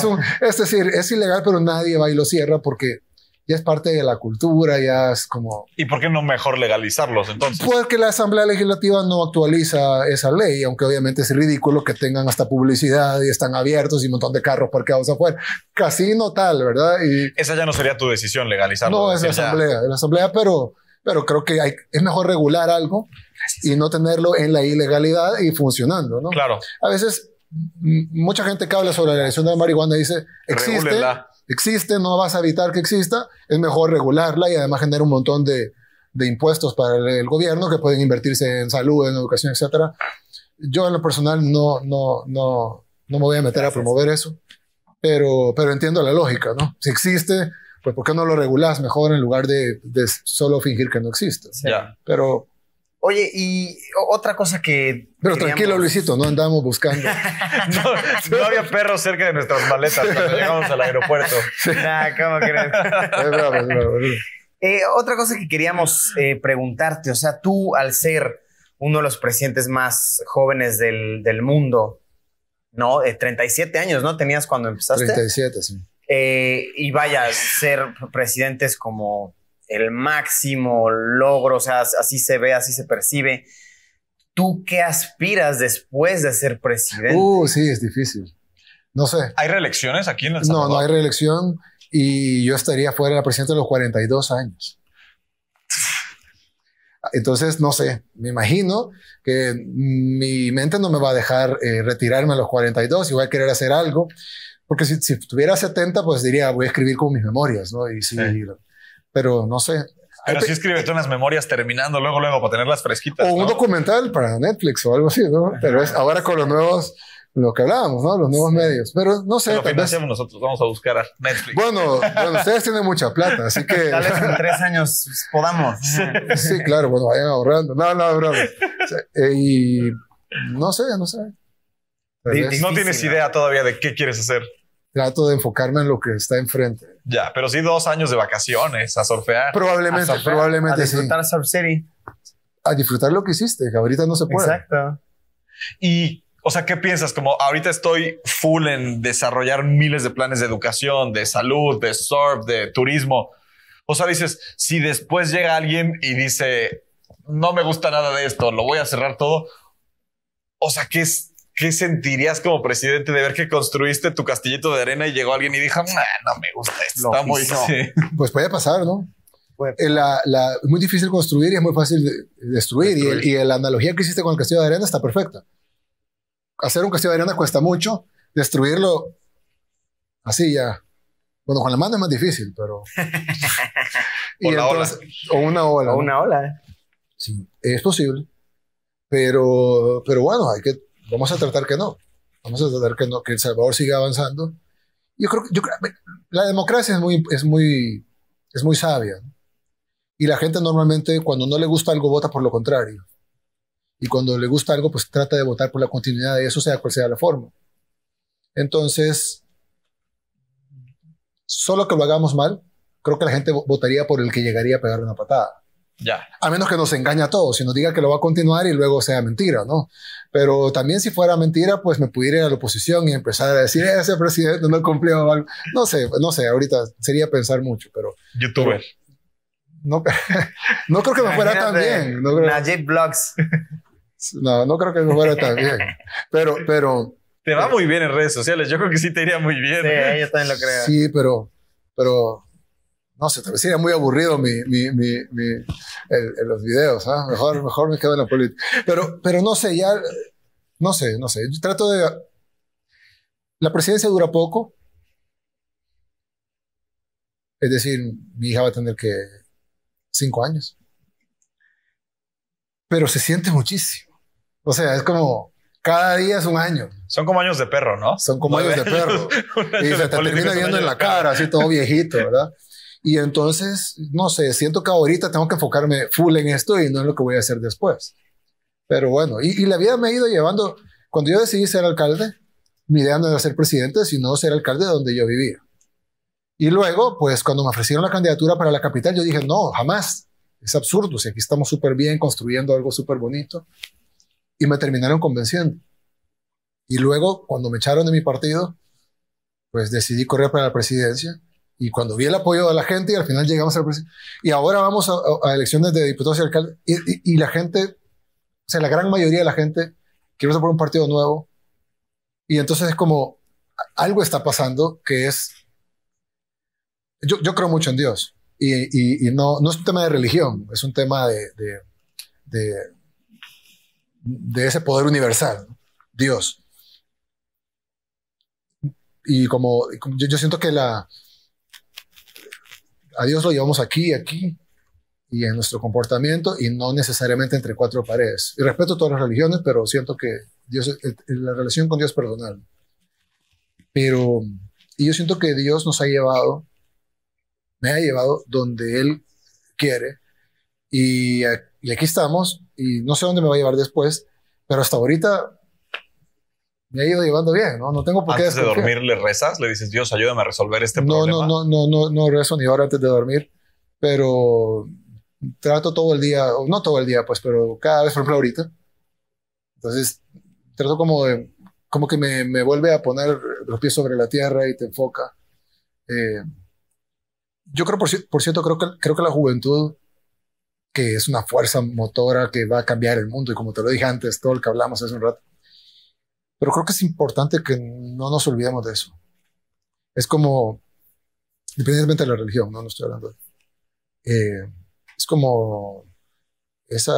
es, decir, es ilegal, pero nadie va y lo cierra porque ya es parte de la cultura, ya es como... ¿Y por qué no mejor legalizarlos entonces? que la Asamblea Legislativa no actualiza esa ley, aunque obviamente es ridículo que tengan hasta publicidad y están abiertos y un montón de carros parqueados afuera. Casino tal, ¿verdad? Y esa ya no sería tu decisión legalizarlo. No, es la Asamblea, la Asamblea, pero, pero creo que hay, es mejor regular algo y no tenerlo en la ilegalidad y funcionando, ¿no? Claro. A veces mucha gente que habla sobre la legalización de la marihuana dice, existe existe, no vas a evitar que exista, es mejor regularla y además generar un montón de, impuestos para el gobierno que pueden invertirse en salud, en educación, etc. Yo en lo personal no, no, no, no me voy a meter a promover eso, pero, pero entiendo la lógica, ¿no? Si existe, pues ¿por qué no lo regulas mejor en lugar de, solo fingir que no existe? Sí. Pero Oye, y otra cosa que. Pero tranquilo, Luisito, no andamos buscando. no, había perros cerca de nuestras maletas cuando llegamos al aeropuerto. ¿cómo crees? Eh, otra cosa que queríamos eh, preguntarte, o sea, tú al ser uno de los presidentes más jóvenes del, mundo, ¿no? 37 eh, años, ¿no? Tenías cuando empezaste. 37, sí. y vaya, ser presidentes como el máximo logro, o sea, así se ve, así se percibe. ¿Tú qué aspiras después de ser presidente? Uh, sí, es difícil. No sé. ¿Hay reelecciones aquí en El Salvador? No, no hay reelección y yo estaría fuera de la presidencia a los 42 años. Entonces, no sé, me imagino que mi mente no me va a dejar eh, retirarme a los 42 y voy a querer hacer algo, porque si, tuviera 70, pues diría, voy a escribir con mis memorias, ¿no? Y si, pero no sé. Pero sí tú unas memorias terminando luego, luego, para tenerlas fresquitas. O un documental para Netflix o algo así, ¿no? Pero es ahora con los nuevos, lo que hablábamos, ¿no? Los nuevos medios. Pero no sé. lo nosotros, vamos a buscar a Netflix. Bueno, ustedes tienen mucha plata, así que. Tal vez en tres años podamos. sí, claro, bueno, vayan ahorrando. No, no, no. Eh, y no sé, no sé. No tienes idea todavía de qué quieres hacer trato de enfocarme en lo que está enfrente. Ya, pero sí dos años de vacaciones a surfear. Probablemente, probablemente. A disfrutar sí. Surf City. A disfrutar lo que hiciste, que ahorita no se puede. Exacto. Y, o sea, ¿qué piensas? Como ahorita estoy full en desarrollar miles de planes de educación, de salud, de surf, de turismo. O sea, dices, si después llega alguien y dice, no me gusta nada de esto, lo voy a cerrar todo. O sea, ¿qué es ¿qué sentirías como presidente de ver que construiste tu castillito de arena y llegó alguien y dijo, no me gusta esto, está muy... Pues puede pasar, ¿no? Eh, es muy difícil construir y es muy fácil destruir. Y, la analogía que hiciste con el castillo de arena está perfecta. Hacer un castillo de arena cuesta mucho, destruirlo así ya. Bueno, con la mano es más difícil, pero. o, una ola. O una ola. Sí, es posible. Pero, pero bueno, hay que vamos a tratar que no. Vamos a tratar que no, que El Salvador siga avanzando. Yo creo que la democracia es muy, es muy, es muy sabia. Y la gente normalmente cuando no le gusta algo vota por lo contrario. Y cuando le gusta algo, pues trata de votar por la continuidad de eso, sea cual sea la forma. Entonces, solo que lo hagamos mal, creo que la gente votaría por el que llegaría a pegarle una patada. Ya. A menos que nos engañe a todos y nos diga que lo va a continuar y luego sea mentira, ¿no? Pero también si fuera mentira, pues me pudiera ir a la oposición y empezar a decir, eh, ese presidente no cumplió algo. No sé, no sé, ahorita sería pensar mucho, pero... Youtuber. no, no creo que me fuera tan bien. No Najib Blogs. No, no creo que me fuera tan bien. Pero, pero... Te va muy bien en redes sociales, yo creo que sí te iría muy bien. Sí, yo también lo creo. Sí, pero, pero no sé, tal vez sería muy aburrido los videos. ¿ah? Mejor, mejor me quedo en la política. Pero, pero no sé, ya. No sé, no sé. Yo trato de. La presidencia dura poco. Es decir, mi hija va a tener que cinco años. Pero se siente muchísimo. O sea, es como cada día es un año. Son como años de perro, ¿no? Son como años de perro. y se te termina viendo en la cara, así todo viejito, ¿verdad? Y entonces, no sé, siento que ahorita tengo que enfocarme full en esto y no en lo que voy a hacer después. Pero bueno, y, la vida me ha ido llevando, cuando yo decidí ser alcalde, mi idea no era ser presidente, sino ser alcalde donde yo vivía. Y luego, pues cuando me ofrecieron la candidatura para la capital, yo dije, no, jamás, es absurdo, si aquí estamos súper bien construyendo algo súper bonito. Y me terminaron convenciendo. Y luego, cuando me echaron de mi partido, pues decidí correr para la presidencia y cuando vi el apoyo de la gente y al final llegamos a Y ahora vamos a, elecciones de diputados y alcaldes. Y, la gente, o sea, la gran mayoría de la gente quiere votar por un partido nuevo. Y entonces es como algo está pasando que es. Yo, creo mucho en Dios. Y, no, es un tema de religión, es un tema de, de, ese poder universal, Dios. Y como yo siento que la, a Dios lo llevamos aquí, aquí y en nuestro comportamiento y no necesariamente entre cuatro paredes. Y respeto todas las religiones, pero siento que Dios, la relación con Dios es personal. Pero yo siento que Dios nos ha llevado, me ha llevado donde Él quiere y aquí estamos y no sé dónde me va a llevar después, pero hasta ahorita me ha ido llevando bien, ¿no? No tengo por qué Antes de dormir le rezas, le dices, Dios, ayúdame a resolver este problema. No, no, no, no, no rezo ni ahora antes de dormir, pero trato todo el día, no todo el día, pues, pero cada vez, por ejemplo, ahorita. Entonces, trato como de, como que me, me vuelve a poner los pies sobre la tierra y te enfoca. Eh, yo creo, por, cierto, creo que, creo que la juventud, que es una fuerza motora que va a cambiar el mundo, y como te lo dije antes, todo lo que hablamos hace un rato, pero creo que es importante que no nos olvidemos de eso. Es como, independientemente de la religión, no, no estoy hablando de... Eh, es como esa,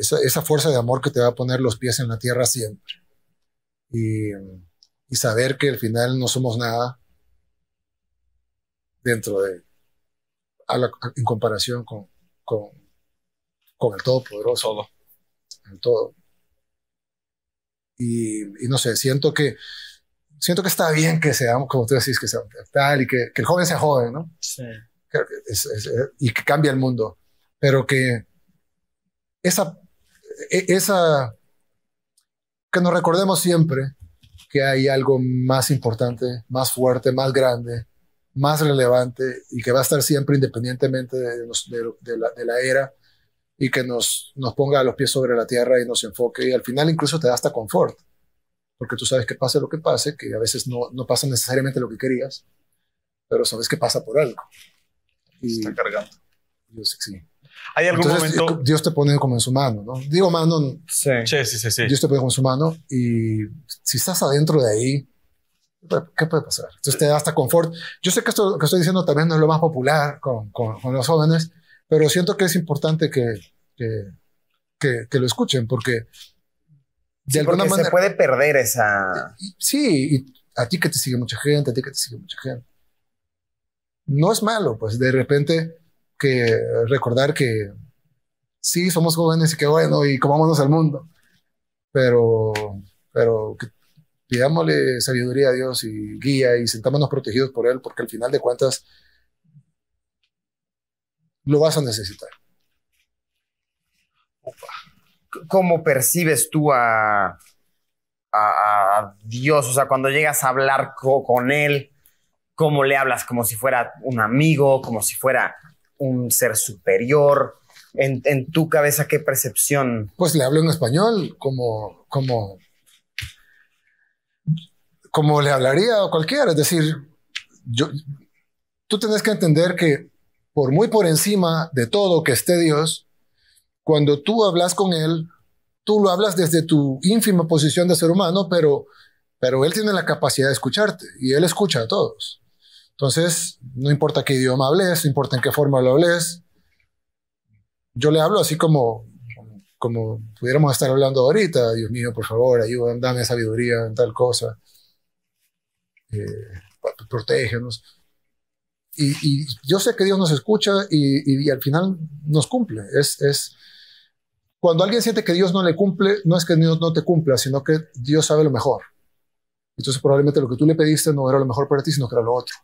esa, fuerza de amor que te va a poner los pies en la tierra siempre. Y, saber que al final no somos nada dentro de, en comparación con, con, el Todopoderoso. Todo. El Todo. Y, no sé, siento que, siento que está bien que seamos, como tú decís, que sea tal y que, el joven sea joven, ¿no? Sí. y que cambie el mundo. Pero que esa, e, esa, que nos recordemos siempre que hay algo más importante, más fuerte, más grande, más relevante y que va a estar siempre independientemente de, de, la, de la era y que nos, nos ponga los pies sobre la tierra y nos enfoque. Y al final incluso te da hasta confort, porque tú sabes que pase lo que pase, que a veces no, no pasa necesariamente lo que querías, pero sabes que pasa por algo. Y Está cargando. Dios, sí. ¿Hay algún momento? Eh, Dios te pone como en su mano, ¿no? Digo mano. Sí. Sí, sí, sí, Dios te pone como en su mano y si estás adentro de ahí, ¿qué puede pasar? Entonces te da hasta confort. Yo sé que esto que estoy diciendo también no es lo más popular con, con, con los jóvenes, pero siento que es importante que, que, que, lo escuchen porque de alguna manera. Se puede perder esa. Sí, y a ti que te sigue mucha gente, a ti que te sigue mucha gente. No es malo, pues de repente que recordar que sí somos jóvenes y que bueno, y comámonos al mundo, pero, pero pidámosle sabiduría a Dios y guía y sentámonos protegidos por Él, porque al final de cuentas lo vas a necesitar. ¿Cómo percibes tú a, Dios? O sea, cuando llegas a hablar con Él, ¿cómo le hablas? Como si fuera un amigo, como si fuera un ser superior. En, tu cabeza qué percepción? Pues le hablo en español, como, como, como le hablaría a cualquiera. Es decir, yo, tú tienes que entender que por muy por encima de todo que esté Dios, cuando tú hablas con Él, tú lo hablas desde tu ínfima posición de ser humano, pero, pero Él tiene la capacidad de escucharte y Él escucha a todos. Entonces, no importa qué idioma hables, no importa en qué forma lo hables, yo le hablo así como, como pudiéramos estar hablando ahorita, Dios mío, por favor, ayúdame, dame sabiduría en tal cosa, eh, protégenos. Y, yo sé que Dios nos escucha y, al final nos cumple. Es, es, cuando alguien siente que Dios no le cumple, no es que Dios no te cumpla, sino que Dios sabe lo mejor. Entonces probablemente lo que tú le pediste no era lo mejor para ti, sino que era lo otro.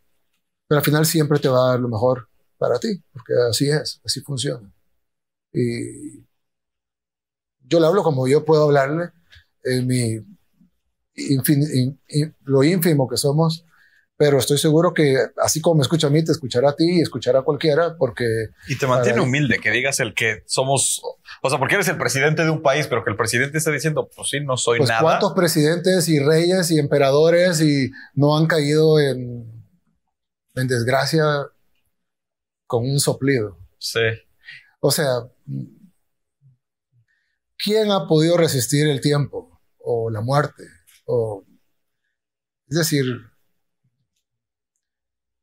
Pero al final siempre te va a dar lo mejor para ti, porque así es, así funciona. Y yo le hablo como yo puedo hablarle en mi lo ínfimo que somos pero estoy seguro que así como me escucha a mí, te escuchará a ti y escuchará a cualquiera, porque... Y te mantiene humilde que digas el que somos, o sea, porque eres el presidente de un país, pero que el presidente está diciendo, pues sí, no soy pues nada. ¿Cuántos presidentes y reyes y emperadores y no han caído en, en desgracia con un soplido? Sí. O sea, ¿quién ha podido resistir el tiempo o la muerte? O, es decir,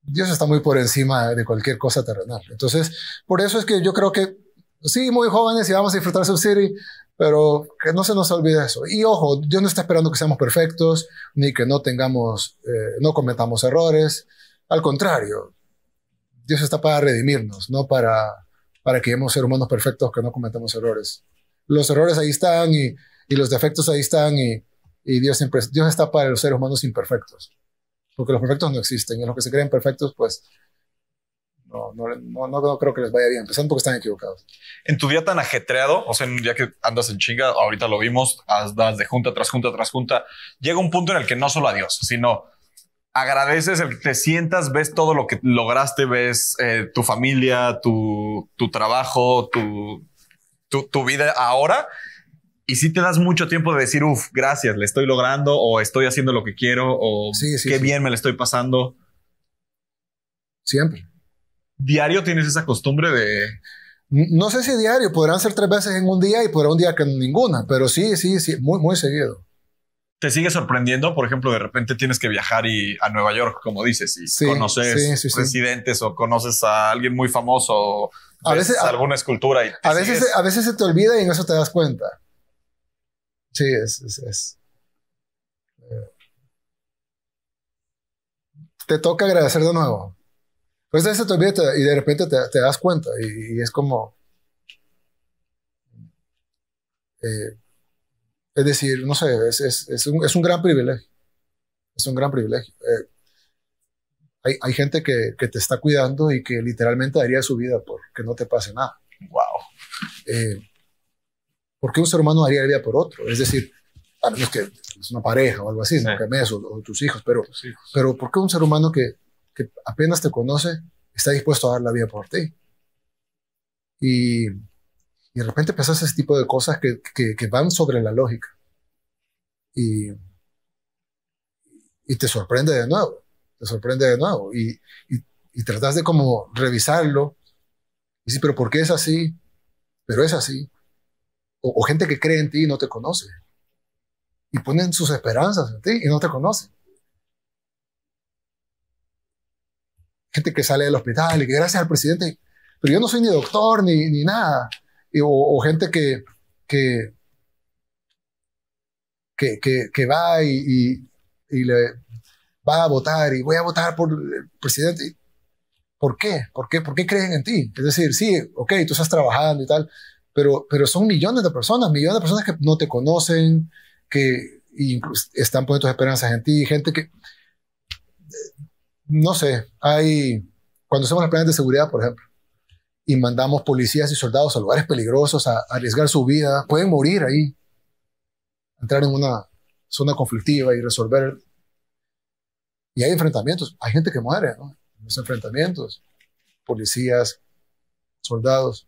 Dios está muy por encima de cualquier cosa terrenal. Entonces, por eso es que yo creo que sí, muy jóvenes y vamos a disfrutar Sub-City, pero que no se nos olvide eso. Y ojo, Dios no está esperando que seamos perfectos, ni que no tengamos, eh, no cometamos errores. Al contrario, Dios está para redimirnos, no para, para que seamos ser humanos perfectos que no cometamos errores. Los errores ahí están y, los defectos ahí están y, Dios, siempre, Dios está para los seres humanos imperfectos porque los perfectos no existen y los que se creen perfectos, pues no, no, no, creo que les vaya bien, empezando porque están equivocados. En tu día tan ajetreado, o sea, ya que andas en chinga, ahorita lo vimos, andas de junta tras junta tras junta, llega un punto en el que no solo adiós, sino agradeces el que te sientas, ves todo lo que lograste, ves eh, tu familia, tu, tu trabajo, tu, tu, tu vida ahora y si te das mucho tiempo de decir, uff, gracias, le estoy logrando o estoy haciendo lo que quiero o qué bien me le estoy pasando. Siempre. Diario tienes esa costumbre de... No sé si diario, podrán ser tres veces en un día y podrá un día que ninguna, pero sí, sí, sí, muy, muy seguido. ¿Te sigue sorprendiendo? Por ejemplo, de repente tienes que viajar y, a Nueva York, como dices, y conoces presidentes o conoces a alguien muy famoso o a alguna escultura. Y a, veces, a veces se te olvida y en eso te das cuenta. Sí, es. Te toca agradecer de nuevo. Pues de eso te y de repente te, das cuenta y, es como. Eh, es decir, no sé, es, un, es, un, gran privilegio. Es un gran privilegio. Eh, hay, gente que, te está cuidando y que literalmente daría su vida por que no te pase nada. ¡Wow! ¿por qué un ser humano haría la vida por otro? Es decir, a menos que es una pareja o algo así, ¿no? que me o, o, tus hijos, pero, pero ¿por qué un ser humano que, apenas te conoce está dispuesto a dar la vida por ti? Y, de repente pasas ese tipo de cosas que, van sobre la lógica. Y, y, te sorprende de nuevo, te sorprende de nuevo. Y, y, y tratas de como revisarlo. Y sí, pero ¿por qué es así? Pero es así o, gente que cree en ti y no te conoce. Y ponen sus esperanzas en ti y no te conocen. Gente que sale del hospital y que gracias al presidente, pero yo no soy ni doctor ni, ni nada. o, gente que, que, que, que, va y, va a votar y voy a votar por el presidente. ¿Por qué? ¿Por qué? ¿Por qué creen en ti? Es decir, sí, ok, tú estás trabajando y tal, pero, pero son millones de personas, millones de personas que no te conocen, que están poniendo sus esperanzas en ti, gente que, no sé, hay, cuando hacemos las planes de seguridad, por ejemplo, y mandamos policías y soldados a lugares peligrosos, a, arriesgar su vida, pueden morir ahí, entrar en una zona conflictiva y resolver. Y hay enfrentamientos, hay gente que muere, ¿no? En los enfrentamientos, policías, soldados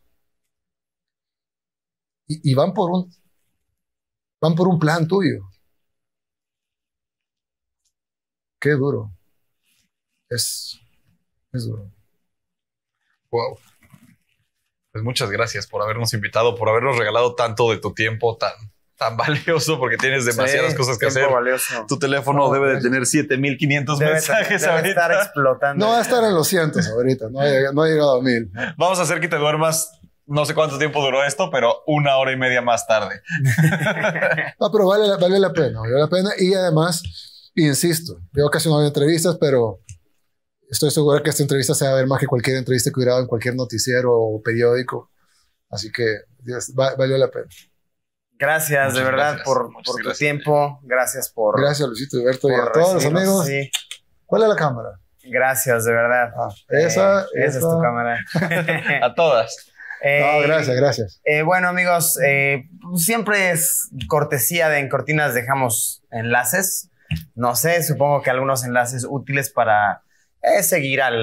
y, van, por un, van por un plan tuyo. Qué duro. Es, duro. Wow. Pues muchas gracias por habernos invitado, por habernos regalado tanto de tu tiempo tan, tan valioso, porque tienes demasiadas cosas que hacer. Tu teléfono debe de tener 7500 mensajes debe ahorita. explotando. No va a estar en los cientos ahorita, no no ha llegado a mil. Vamos a hacer que te duermas no sé cuánto tiempo duró esto, pero una hora y media más tarde. pero vale, la pena, vale la pena. Y además, insisto, veo casi no hay entrevistas, pero estoy seguro que esta entrevista se va a ver más que cualquier entrevista que hubiera dado en cualquier noticiero o periódico. Así que valió la pena. Gracias, de verdad, por, tu tiempo. Gracias por. Gracias, Luisito Alberto, y a todos los amigos. ¿Cuál es la cámara? Gracias, de verdad. Ah, esa, eh, esa es tu cámara. a todas. Eh, no, gracias, gracias. Eh, bueno, amigos, eh, siempre es cortesía de en cortinas dejamos enlaces. No sé, supongo que algunos enlaces útiles para seguir al,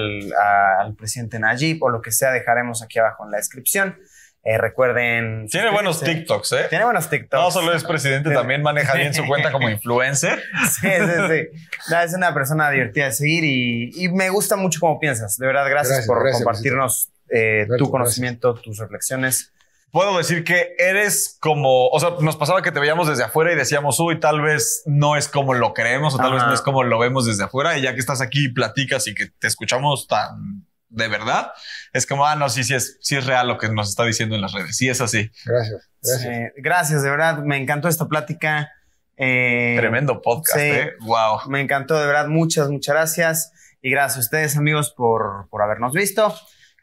presidente Najib o lo que sea, dejaremos aquí abajo en la descripción. recuerden. Tiene buenos TikToks, ¿eh? Tiene buenos TikToks. No solo es presidente, también maneja bien su cuenta como influencer. Sí, sí, sí. es una persona divertida de seguir y, me gusta mucho cómo piensas. De verdad, gracias, por compartirnos. Eh, tu conocimiento, tus reflexiones. Puedo decir que eres como, o sea, nos pasaba que te veíamos desde afuera y decíamos, uy, tal vez no es como lo creemos o tal vez no es como lo vemos desde afuera. Y ya que estás aquí y platicas y que te escuchamos tan de verdad, es como, ah, no, sí, sí es, real lo que nos está diciendo en las redes. Sí, es así. Gracias. Gracias, gracias de verdad. Me encantó esta plática. Eh, Tremendo podcast, Wow. ¿eh? Me encantó, de verdad. Muchas, muchas gracias. Y gracias a ustedes, amigos, por, por habernos visto.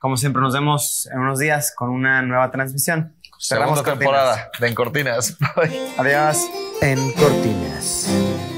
Como siempre, nos vemos en unos días con una nueva transmisión. Cerramos Segunda temporada de En Cortinas. Adiós. En Cortinas.